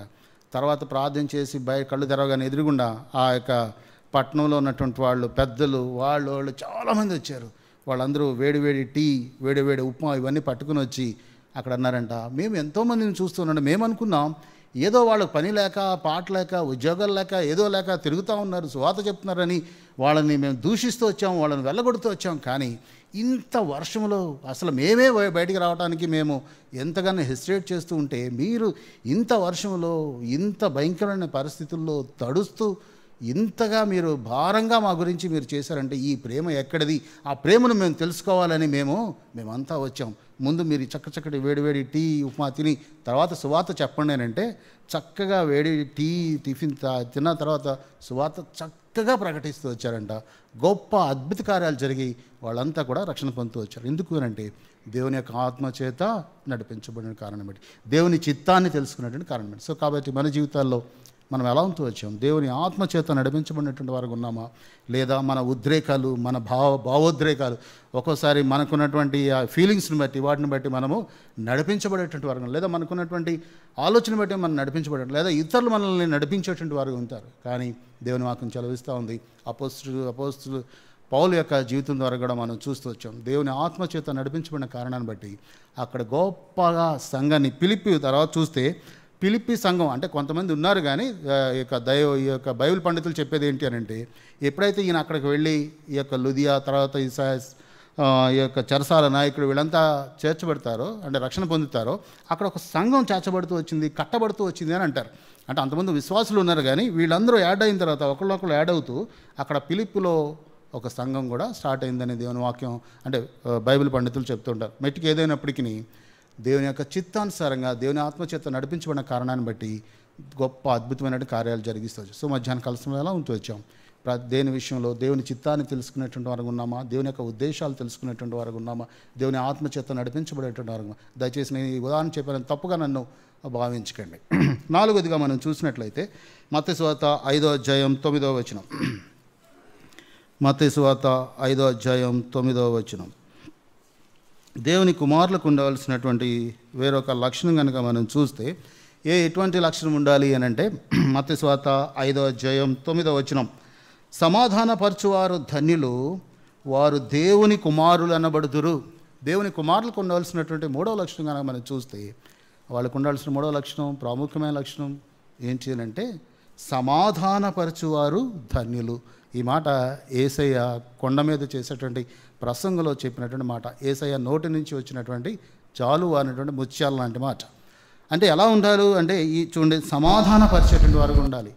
తర్వాత ప్రార్థన చేసి బయ కళ్ళు తెరవగానే ఎదురుగుండా ఆ యొక్క పట్టణంలో ఉన్నటువంటి వాళ్ళు పెద్దలు వాళ్ళు వాళ్ళు చాలామంది వచ్చారు వాళ్ళందరూ వేడివేడి టీ వేడివేడి ఉప్మా ఇవన్నీ పట్టుకుని వచ్చి అక్కడ అన్నారంట మేము ఎంతోమందిని చూస్తున్నాం మేము అనుకున్నాం ఏదో వాళ్ళు పని లేక పాట లేక ఉద్యోగాలు లేక ఏదో లేక తిరుగుతూ ఉన్నారు సువాత చెప్తున్నారని వాళ్ళని మేము దూషిస్తూ వచ్చాం వాళ్ళని వెళ్ళగొడుతూ వచ్చాం కానీ ఇంత వర్షంలో అసలు మేమే బయటికి రావడానికి మేము ఎంతగానో హెసిటేట్ చేస్తూ ఉంటే మీరు ఇంత వర్షంలో ఇంత భయంకరమైన పరిస్థితుల్లో తడుస్తూ ఇంతగా మీరు భారంగా మా గురించి మీరు చేశారంటే ఈ ప్రేమ ఎక్కడిది ఆ ప్రేమను మేము తెలుసుకోవాలని మేము మేమంతా వచ్చాం ముందు మీరు చక్క చక్కటి వేడివేడి టీ ఉప్మా తిని తర్వాత సువాత చెప్పండి అంటే చక్కగా వేడి టీ టిఫిన్ తిన్న తర్వాత సువాత చక్కగా ప్రకటిస్తూ వచ్చారంట గొప్ప అద్భుత కార్యాలు జరిగి వాళ్ళంతా కూడా రక్షణ పొందుతూ వచ్చారు ఎందుకు అంటే దేవుని యొక్క ఆత్మ చేత నడిపించబడిన కారణం దేవుని చిత్తాన్ని తెలుసుకున్నటువంటి కారణం సో కాబట్టి మన జీవితాల్లో మనం ఎలా ఉంటూ వచ్చాం దేవుని ఆత్మచేత నడిపించబడినటువంటి వారికి ఉన్నామా లేదా మన ఉద్రేకాలు మన భావ భావోద్రేకాలు ఒక్కోసారి మనకున్నటువంటి ఆ ఫీలింగ్స్ని బట్టి వాటిని బట్టి మనము నడిపించబడేటువంటి వారు లేదా మనకున్నటువంటి ఆలోచన బట్టి మనం నడిపించబడే లేదా ఇతరులు మనల్ని నడిపించేటువంటి వారు ఉంటారు కానీ దేవుని వాక్యం చలవిస్తూ ఉంది అపోస్తులు అపోస్తులు పౌలు యొక్క జీవితం ద్వారా కూడా మనం చూస్తూ వచ్చాం దేవుని ఆత్మచేత నడిపించబడిన కారణాన్ని బట్టి అక్కడ గొప్పగా సంఘాన్ని పిలిపి తర్వాత చూస్తే పిలిపి సంఘం అంటే కొంతమంది ఉన్నారు కానీ ఈ యొక్క దైవ ఈ యొక్క బైబిల్ పండితులు చెప్పేది ఏంటి అని అంటే ఎప్పుడైతే ఈయన అక్కడికి వెళ్ళి ఈ యొక్క లుదియా తర్వాత ఈసా ఈ యొక్క చరసాల నాయకుడు వీళ్ళంతా చేర్చబడతారో అంటే రక్షణ పొందుతారో అక్కడ ఒక సంఘం చేర్చబడుతూ వచ్చింది కట్టబడుతూ వచ్చింది అని అంటారు అంటే అంతమంది విశ్వాసులు ఉన్నారు కానీ వీళ్ళందరూ యాడ్ అయిన తర్వాత ఒకళ్ళొకళ్ళు యాడ్ అవుతూ అక్కడ పిలిపిలో ఒక సంఘం కూడా స్టార్ట్ అయిందని దేవుని వాక్యం అంటే బైబిల్ పండితులు చెప్తుంటారు మెట్టుకు ఏదైనప్పటికీ దేవుని యొక్క చిత్తానుసారంగా దేవుని ఆత్మచేత నడిపించబడిన కారణాన్ని బట్టి గొప్ప అద్భుతమైన కార్యాలు జరిగిస్తూ సో మధ్యాహ్న కాల సమయంలో ఉంటూ వచ్చాం దేని విషయంలో దేవుని చిత్తాన్ని తెలుసుకునేటువంటి వారు ఉన్నామా దేవుని యొక్క ఉద్దేశాలు తెలుసుకునేటువంటి వారు ఉన్నామా దేవుని ఆత్మచేత నడిపించబడేటువంటి వారు దయచేసి నేను ఈ ఉదాహరణ చెప్పాను తప్పుగా నన్ను భావించకండి [CLEARS THROAT] నాలుగోదిగా మనం చూసినట్లయితే మత్స్యవాత ఐదో అధ్యాయం తొమ్మిదో వచనం [CLEARS THROAT] మత్స్యవాత ఐదో అధ్యాయం తొమ్మిదో వచనం దేవుని కుమారులకు ఉండవలసినటువంటి వేరొక లక్షణం కనుక మనం చూస్తే ఏ ఎటువంటి లక్షణం ఉండాలి అని అంటే [CLEARS THROAT] మత్స్వాత ఐదో జయం తొమ్మిదవ వచనం సమాధానపరచువారు ధన్యులు వారు దేవుని కుమారులు అనబడుదురు దేవుని కుమారులకు ఉండవలసినటువంటి మూడవ లక్షణం కనుక మనం చూస్తే వాళ్ళకు ఉండాల్సిన మూడవ లక్షణం ప్రాముఖ్యమైన లక్షణం ఏంటి అంటే సమాధానపరచువారు ధన్యులు ఈ మాట ఏసయ్య కొండ మీద చేసేటువంటి ప్రసంగంలో చెప్పినటువంటి మాట ఏసయ్య నోటి నుంచి వచ్చినటువంటి చాలు అనేటువంటి ముత్యాల లాంటి మాట అంటే ఎలా ఉండాలి అంటే ఈ చూడండి సమాధానపరిచేటువంటి వారు ఉండాలి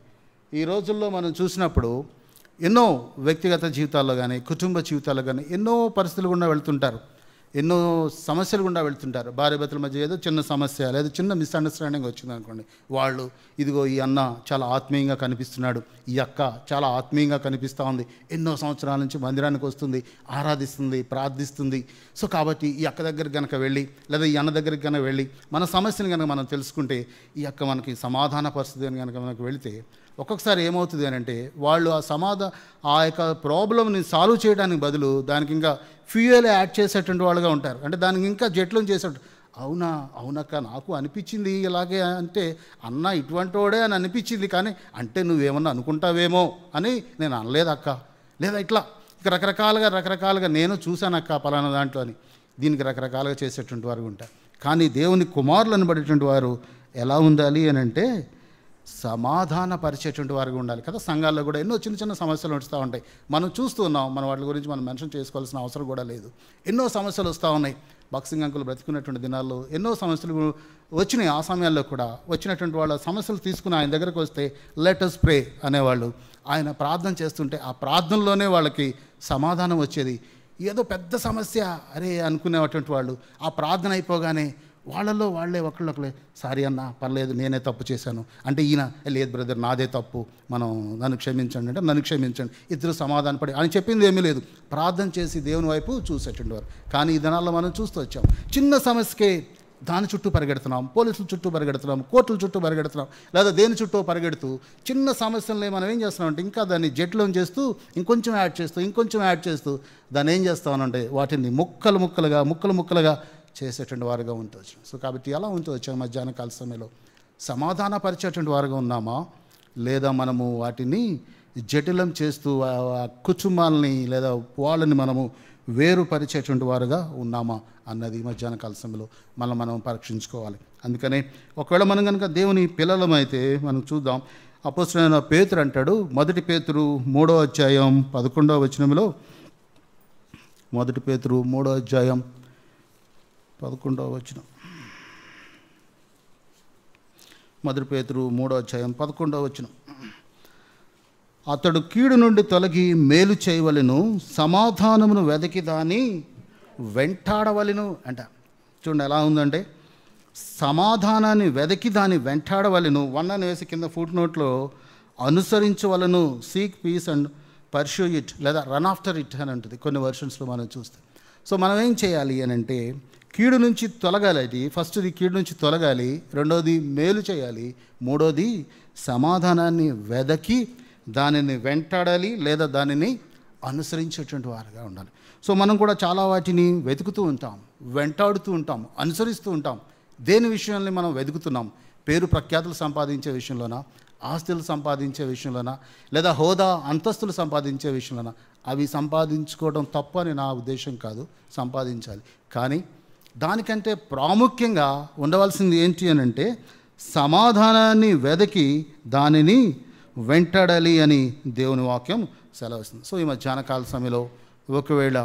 ఈ రోజుల్లో మనం చూసినప్పుడు ఎన్నో వ్యక్తిగత జీవితాల్లో కానీ కుటుంబ జీవితాల్లో కానీ ఎన్నో పరిస్థితులు కూడా వెళ్తుంటారు ఎన్నో సమస్యలు గుండా వెళ్తుంటారు భర్తల మధ్య ఏదో చిన్న సమస్య లేదా చిన్న మిస్అండర్స్టాండింగ్ వచ్చింది అనుకోండి వాళ్ళు ఇదిగో ఈ అన్న చాలా ఆత్మీయంగా కనిపిస్తున్నాడు ఈ అక్క చాలా ఆత్మీయంగా కనిపిస్తూ ఉంది ఎన్నో సంవత్సరాల నుంచి మందిరానికి వస్తుంది ఆరాధిస్తుంది ప్రార్థిస్తుంది సో కాబట్టి ఈ అక్క దగ్గరికి కనుక వెళ్ళి లేదా ఈ అన్న దగ్గరికి కనుక వెళ్ళి మన సమస్యను కనుక మనం తెలుసుకుంటే ఈ అక్క మనకి సమాధాన పరిస్థితి కనుక మనకు వెళితే ఒక్కొక్కసారి ఏమవుతుంది అని అంటే వాళ్ళు ఆ సమాధ ఆ యొక్క ప్రాబ్లమ్ని సాల్వ్ చేయడానికి బదులు దానికి ఇంకా ఫ్యూయల్ యాడ్ చేసేటువంటి వాళ్ళుగా ఉంటారు అంటే దానికి ఇంకా జెట్లను చేసేట అవునా అవునక్క నాకు అనిపించింది ఇలాగే అంటే అన్న ఇటువంటి వాడే అని అనిపించింది కానీ అంటే నువ్వేమన్నా అనుకుంటావేమో అని నేను అనలేదు అక్క లేదా ఇట్లా ఇక రకరకాలుగా రకరకాలుగా నేను చూశానక్క పలానా దాంట్లో అని దీనికి రకరకాలుగా చేసేటువంటి వారు ఉంటారు కానీ దేవుని కుమారులు అనబడేటువంటి వారు ఎలా ఉండాలి అని అంటే సమాధానపరిచేటువంటి వారిగా ఉండాలి కదా సంఘాల్లో కూడా ఎన్నో చిన్న చిన్న సమస్యలు వస్తూ ఉంటాయి మనం చూస్తూ ఉన్నాం మన వాటి గురించి మనం మెన్షన్ చేసుకోవాల్సిన అవసరం కూడా లేదు ఎన్నో సమస్యలు వస్తూ ఉన్నాయి బాక్సింగ్ అంకులు బ్రతికున్నటువంటి దినాల్లో ఎన్నో సమస్యలు వచ్చినాయి ఆ సమయాల్లో కూడా వచ్చినటువంటి వాళ్ళ సమస్యలు తీసుకుని ఆయన దగ్గరకు వస్తే లెటస్ ప్రే అనేవాళ్ళు ఆయన ప్రార్థన చేస్తుంటే ఆ ప్రార్థనలోనే వాళ్ళకి సమాధానం వచ్చేది ఏదో పెద్ద సమస్య అరే అనుకునేటువంటి వాళ్ళు ఆ ప్రార్థన అయిపోగానే వాళ్ళలో వాళ్ళే ఒకళ్ళొకలే సారీ అన్న పర్లేదు నేనే తప్పు చేశాను అంటే ఈయన లేదు బ్రదర్ నాదే తప్పు మనం నన్ను క్షమించండి అంటే నన్ను క్షమించండి ఇద్దరు సమాధానపడి అని చెప్పింది ఏమీ లేదు ప్రార్థన చేసి దేవుని వైపు వారు కానీ ఈ దినాల్లో మనం చూస్తూ వచ్చాం చిన్న సమస్యకే దాని చుట్టూ పరిగెడుతున్నాం పోలీసుల చుట్టూ పరిగెడుతున్నాం కోర్టుల చుట్టూ పరిగెడుతున్నాం లేదా దేని చుట్టూ పరిగెడుతూ చిన్న సమస్యలనే మనం ఏం చేస్తున్నాం అంటే ఇంకా దాన్ని జెట్లం చేస్తూ ఇంకొంచెం యాడ్ చేస్తూ ఇంకొంచెం యాడ్ చేస్తూ దాన్ని ఏం చేస్తామనంటే వాటిని ముక్కలు ముక్కలుగా ముక్కలు ముక్కలుగా చేసేటువంటి వారుగా ఉంటుంది సో కాబట్టి ఎలా ఉంటుంది మధ్యాహ్న కాల సమయంలో సమాధానపరిచేటువంటి వారుగా ఉన్నామా లేదా మనము వాటిని జటిలం చేస్తూ కుటుంబాలని లేదా వాళ్ళని మనము వేరుపరిచేటువంటి వారుగా ఉన్నామా అన్నది మధ్యాహ్న కాల సమయంలో మనం మనం పరీక్షించుకోవాలి అందుకనే ఒకవేళ మనం కనుక దేవుని పిల్లలమైతే మనం చూద్దాం అపోసరైన పేతురు అంటాడు మొదటి పేతురు మూడో అధ్యాయం పదకొండవ వచనంలో మొదటి పేతురు మూడో అధ్యాయం పదకొండవ వచనం మొదటి మూడో అధ్యాయం పదకొండవ వచనం అతడు కీడు నుండి తొలగి మేలు చేయవలను సమాధానమును వెదకి దాని వెంటాడవలను అంట చూడండి ఎలా ఉందంటే సమాధానాన్ని వెదకి దాన్ని వెంటాడవలను వన్ అని వేసి కింద ఫుట్ నోట్లో అనుసరించవలను seek peace and pursue it లేదా రన్ ఆఫ్టర్ ఇట్ అని అంటుంది కొన్ని వర్షన్స్లో మనం చూస్తే సో మనం ఏం చేయాలి అని అంటే కీడు నుంచి తొలగాలి అది ఫస్ట్ది కీడు నుంచి తొలగాలి రెండోది మేలు చేయాలి మూడోది సమాధానాన్ని వెదకి దానిని వెంటాడాలి లేదా దానిని అనుసరించేటువంటి వారుగా ఉండాలి సో మనం కూడా చాలా వాటిని వెతుకుతూ ఉంటాం వెంటాడుతూ ఉంటాం అనుసరిస్తూ ఉంటాం దేని విషయాన్ని మనం వెతుకుతున్నాం పేరు ప్రఖ్యాతులు సంపాదించే విషయంలోనా ఆస్తులు సంపాదించే విషయంలోనా లేదా హోదా అంతస్తులు సంపాదించే విషయంలోనా అవి సంపాదించుకోవడం తప్పని నా ఉద్దేశం కాదు సంపాదించాలి కానీ దానికంటే ప్రాముఖ్యంగా ఉండవలసింది ఏంటి అని అంటే సమాధానాన్ని వెదకి దానిని వెంటడాలి అని దేవుని వాక్యం సెలవుస్తుంది సో ఈ మధ్యాహ్నకాల సమయంలో ఒకవేళ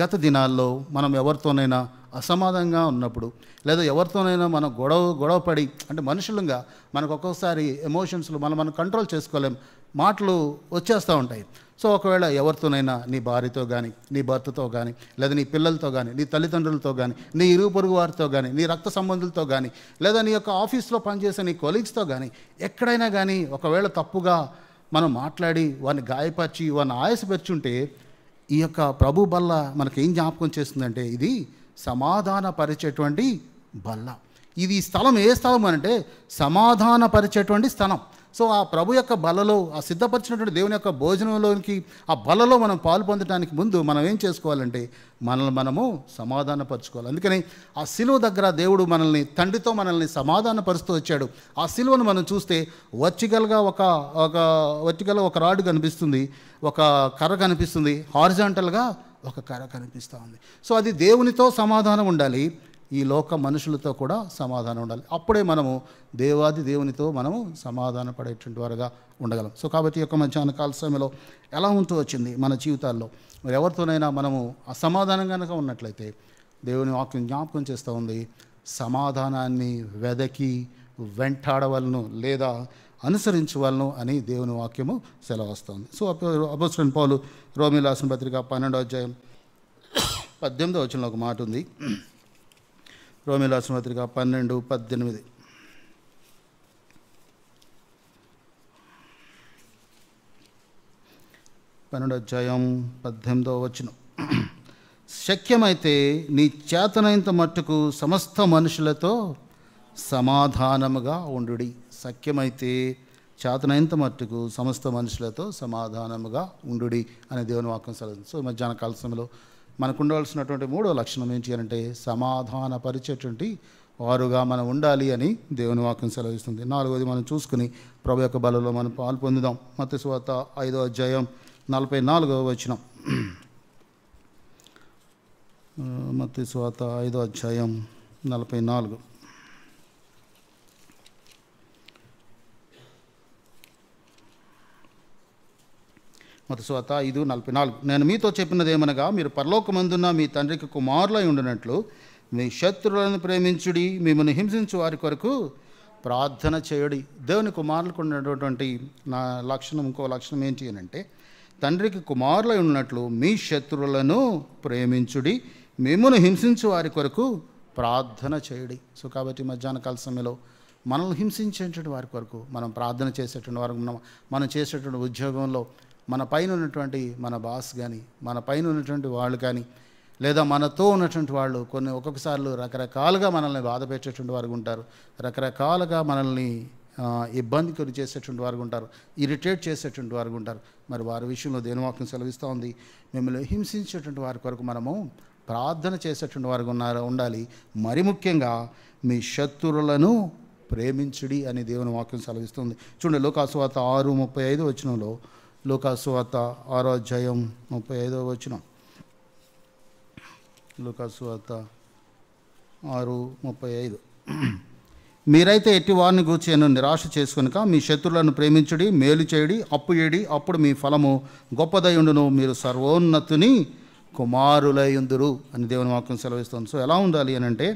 గత దినాల్లో మనం ఎవరితోనైనా అసమాధానంగా ఉన్నప్పుడు లేదా ఎవరితోనైనా మనం గొడవ గొడవపడి అంటే మనుషులంగా మనకు ఒక్కోసారి ఎమోషన్స్లో మనం మనం కంట్రోల్ చేసుకోలేం మాటలు వచ్చేస్తూ ఉంటాయి సో ఒకవేళ ఎవరితోనైనా నీ భార్యతో కానీ నీ భర్తతో కానీ లేదా నీ పిల్లలతో కానీ నీ తల్లిదండ్రులతో కానీ నీ ఇరు పొరుగు వారితో కానీ నీ రక్త సంబంధులతో కానీ లేదా నీ యొక్క ఆఫీస్లో పనిచేసే నీ కొలీగ్స్తో కానీ ఎక్కడైనా కానీ ఒకవేళ తప్పుగా మనం మాట్లాడి వారిని గాయపరిచి వారిని ఆయాసపరిచుంటే ఈ యొక్క ప్రభు బల్ల మనకేం జ్ఞాపకం చేస్తుందంటే ఇది సమాధానపరిచేటువంటి బల్ల ఇది స్థలం ఏ స్థలం అంటే సమాధానపరిచేటువంటి స్థలం సో ఆ ప్రభు యొక్క బలలో ఆ సిద్ధపరిచినటువంటి దేవుని యొక్క భోజనంలోనికి ఆ బలలో మనం పాలు పొందడానికి ముందు మనం ఏం చేసుకోవాలంటే మనల్ని మనము సమాధానపరచుకోవాలి అందుకని ఆ సిలువ దగ్గర దేవుడు మనల్ని తండ్రితో మనల్ని సమాధానపరుస్తూ వచ్చాడు ఆ సిలువను మనం చూస్తే వర్చికల్గా ఒక ఒక వర్టికల్ ఒక రాడ్ కనిపిస్తుంది ఒక కర్ర కనిపిస్తుంది హారిజాంటల్గా ఒక కర్ర కనిపిస్తూ ఉంది సో అది దేవునితో సమాధానం ఉండాలి ఈ లోక మనుషులతో కూడా సమాధానం ఉండాలి అప్పుడే మనము దేవాది దేవునితో మనము సమాధాన పడేటువంటి వారుగా ఉండగలం సో కాబట్టి యొక్క మధ్యాహ్న కాల సమయంలో ఎలా ఉంటూ వచ్చింది మన జీవితాల్లో మరి ఎవరితోనైనా మనము అసమాధానం కనుక ఉన్నట్లయితే దేవుని వాక్యం జ్ఞాపకం చేస్తూ ఉంది సమాధానాన్ని వెదకి వెంటాడవలను లేదా అనుసరించవలను అని దేవుని వాక్యము సెలవుస్తుంది సో అపోస్టన్ పాలు రోమిలాసిన పత్రిక పన్నెండో అధ్యాయం పద్దెనిమిదో వచ్చిన ఒక మాట ఉంది రోమిలాసు పత్రిక పన్నెండు పద్దెనిమిది పన్నెండు అధ్యాయం పద్దెనిమిదో వచ్చిన శక్యమైతే నీ చేతనైనంత మట్టుకు సమస్త మనుషులతో సమాధానముగా ఉండు సఖ్యమైతే చేతనైనంత మట్టుకు సమస్త మనుషులతో సమాధానముగా ఉండు అనే దేవుని వాక్యం సో మధ్యాహ్న కాల సమయంలో మనకు ఉండవలసినటువంటి మూడో లక్షణం ఏం చేయాలంటే సమాధానపరిచేటువంటి వారుగా మనం ఉండాలి అని దేవుని వాక్యం సెలవిస్తుంది నాలుగోది మనం చూసుకుని ప్రభు యొక్క బలలో మనం పాలు పొందుదాం శువాత ఐదో అధ్యాయం నలభై నాలుగవ మత శువాత ఐదో అధ్యాయం నలభై నాలుగు మతసువాత ఐదు నలభై నాలుగు నేను మీతో చెప్పినది ఏమనగా మీరు పరలోకమందున్న మీ తండ్రికి కుమారులై ఉండినట్లు మీ శత్రువులను ప్రేమించుడి మిమ్మల్ని హింసించు వారి కొరకు ప్రార్థన చేయడి దేవుని కుమారులకు ఉన్నటువంటి నా లక్షణం ఇంకో లక్షణం ఏంటి అని అంటే తండ్రికి కుమారులై ఉన్నట్లు మీ శత్రువులను ప్రేమించుడి మిమ్మల్ని హింసించు వారి కొరకు ప్రార్థన చేయడి సో కాబట్టి కాల సమయంలో మనల్ని హింసించేటువంటి వారి కొరకు మనం ప్రార్థన చేసేటువంటి వారు మనం చేసేటువంటి ఉద్యోగంలో మన పైన ఉన్నటువంటి మన బాస్ కానీ మన పైన ఉన్నటువంటి వాళ్ళు కానీ లేదా మనతో ఉన్నటువంటి వాళ్ళు కొన్ని ఒక్కొక్కసార్లు రకరకాలుగా మనల్ని బాధ పెట్టేటువంటి వారు ఉంటారు రకరకాలుగా మనల్ని ఇబ్బంది కొని చేసేటువంటి వారు ఉంటారు ఇరిటేట్ చేసేటువంటి వారు ఉంటారు మరి వారి విషయంలో దేనివాక్యం సెలవిస్తూ ఉంది మిమ్మల్ని హింసించేటువంటి వారి కొరకు మనము ప్రార్థన చేసేటువంటి వారు ఉన్నారు ఉండాలి మరి ముఖ్యంగా మీ శత్రువులను ప్రేమించుడి అని దేవుని వాక్యం సెలవిస్తుంది చూడండి లోకాసువాత ఆరు ముప్పై ఐదు వచ్చినంలో లూకాసువార్త ఆరో అధ్యాయం ముప్పై ఐదో వచ్చిన లూకాసువార్త ఆరు ముప్పై ఐదు మీరైతే ఎట్టి వారిని గూర్చి నేను నిరాశ చేసుకునుక మీ శత్రువులను ప్రేమించుడి మేలు చేయడి అప్పు ఏడి అప్పుడు మీ ఫలము గొప్పదయుండును మీరు సర్వోన్నతుని కుమారులయుందురు అని దేవుని వాక్యం సెలవిస్తుంది సో ఎలా ఉండాలి అని అంటే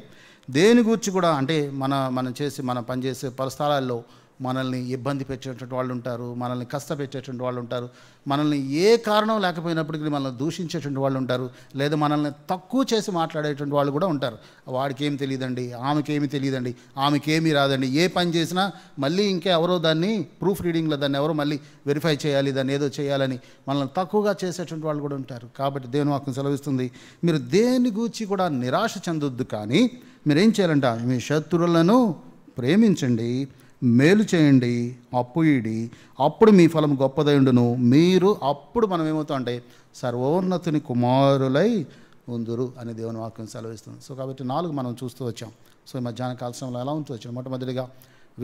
దేని గురించి కూడా అంటే మన మనం చేసి మనం పనిచేసే పరిస్థలాల్లో మనల్ని ఇబ్బంది పెట్టేటువంటి వాళ్ళు ఉంటారు మనల్ని కష్టపెట్టేటువంటి వాళ్ళు ఉంటారు మనల్ని ఏ కారణం లేకపోయినప్పటికీ మనల్ని దూషించేటువంటి వాళ్ళు ఉంటారు లేదా మనల్ని తక్కువ చేసి మాట్లాడేటువంటి వాళ్ళు కూడా ఉంటారు వాడికి ఏమి తెలియదండి ఆమెకేమి తెలియదండి ఆమెకేమీ రాదండి ఏ పని చేసినా మళ్ళీ ఇంకా ఎవరో దాన్ని ప్రూఫ్ రీడింగ్లో దాన్ని ఎవరో మళ్ళీ వెరిఫై చేయాలి దాన్ని ఏదో చేయాలని మనల్ని తక్కువగా చేసేటువంటి వాళ్ళు కూడా ఉంటారు కాబట్టి దేవుని వాక్యం సెలవిస్తుంది మీరు దేని గూర్చి కూడా నిరాశ చెందొద్దు కానీ మీరేం చేయాలంట మీ శత్రువులను ప్రేమించండి మేలు చేయండి అప్పు ఇడి అప్పుడు మీ ఫలం గొప్పదయుండును మీరు అప్పుడు మనం ఏమవుతాం అంటే సర్వోన్నతుని కుమారులై ఉందురు అని దేవుని వాక్యం సెలవిస్తుంది సో కాబట్టి నాలుగు మనం చూస్తూ వచ్చాం సో ఈ మధ్యాహ్న కాలశ్రమంలో ఎలా ఉంటూ వచ్చాం మొట్టమొదటిగా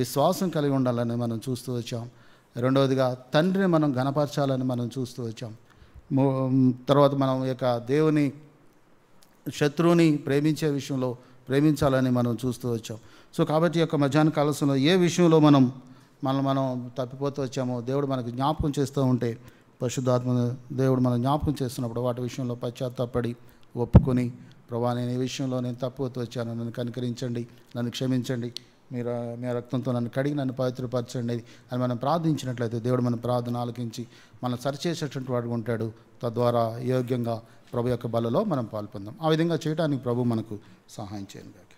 విశ్వాసం కలిగి ఉండాలని మనం చూస్తూ వచ్చాం రెండవదిగా తండ్రిని మనం ఘనపరచాలని మనం చూస్తూ వచ్చాం తర్వాత మనం యొక్క దేవుని శత్రువుని ప్రేమించే విషయంలో ప్రేమించాలని మనం చూస్తూ వచ్చాం సో కాబట్టి యొక్క మధ్యాహ్న కాలశంలో ఏ విషయంలో మనం మనం మనం తప్పిపోతూ వచ్చామో దేవుడు మనకు జ్ఞాపకం చేస్తూ ఉంటే పరిశుద్ధాత్మ దేవుడు మనం జ్ఞాపకం చేస్తున్నప్పుడు వాటి విషయంలో పశ్చాత్తాపడి ఒప్పుకొని ప్రభా నేను ఈ విషయంలో నేను తప్పిపోతూ వచ్చాను నన్ను కనికరించండి నన్ను క్షమించండి మీరు మీ రక్తంతో నన్ను కడిగి నన్ను పవిత్రపరచండి అని మనం ప్రార్థించినట్లయితే దేవుడు మన ప్రార్థన ఆలకించి మనం సరిచేసేటువంటి వాడు ఉంటాడు తద్వారా యోగ్యంగా ప్రభు యొక్క బలలో మనం పాల్పొందాం ఆ విధంగా చేయడానికి ప్రభు మనకు సహాయం చేయండి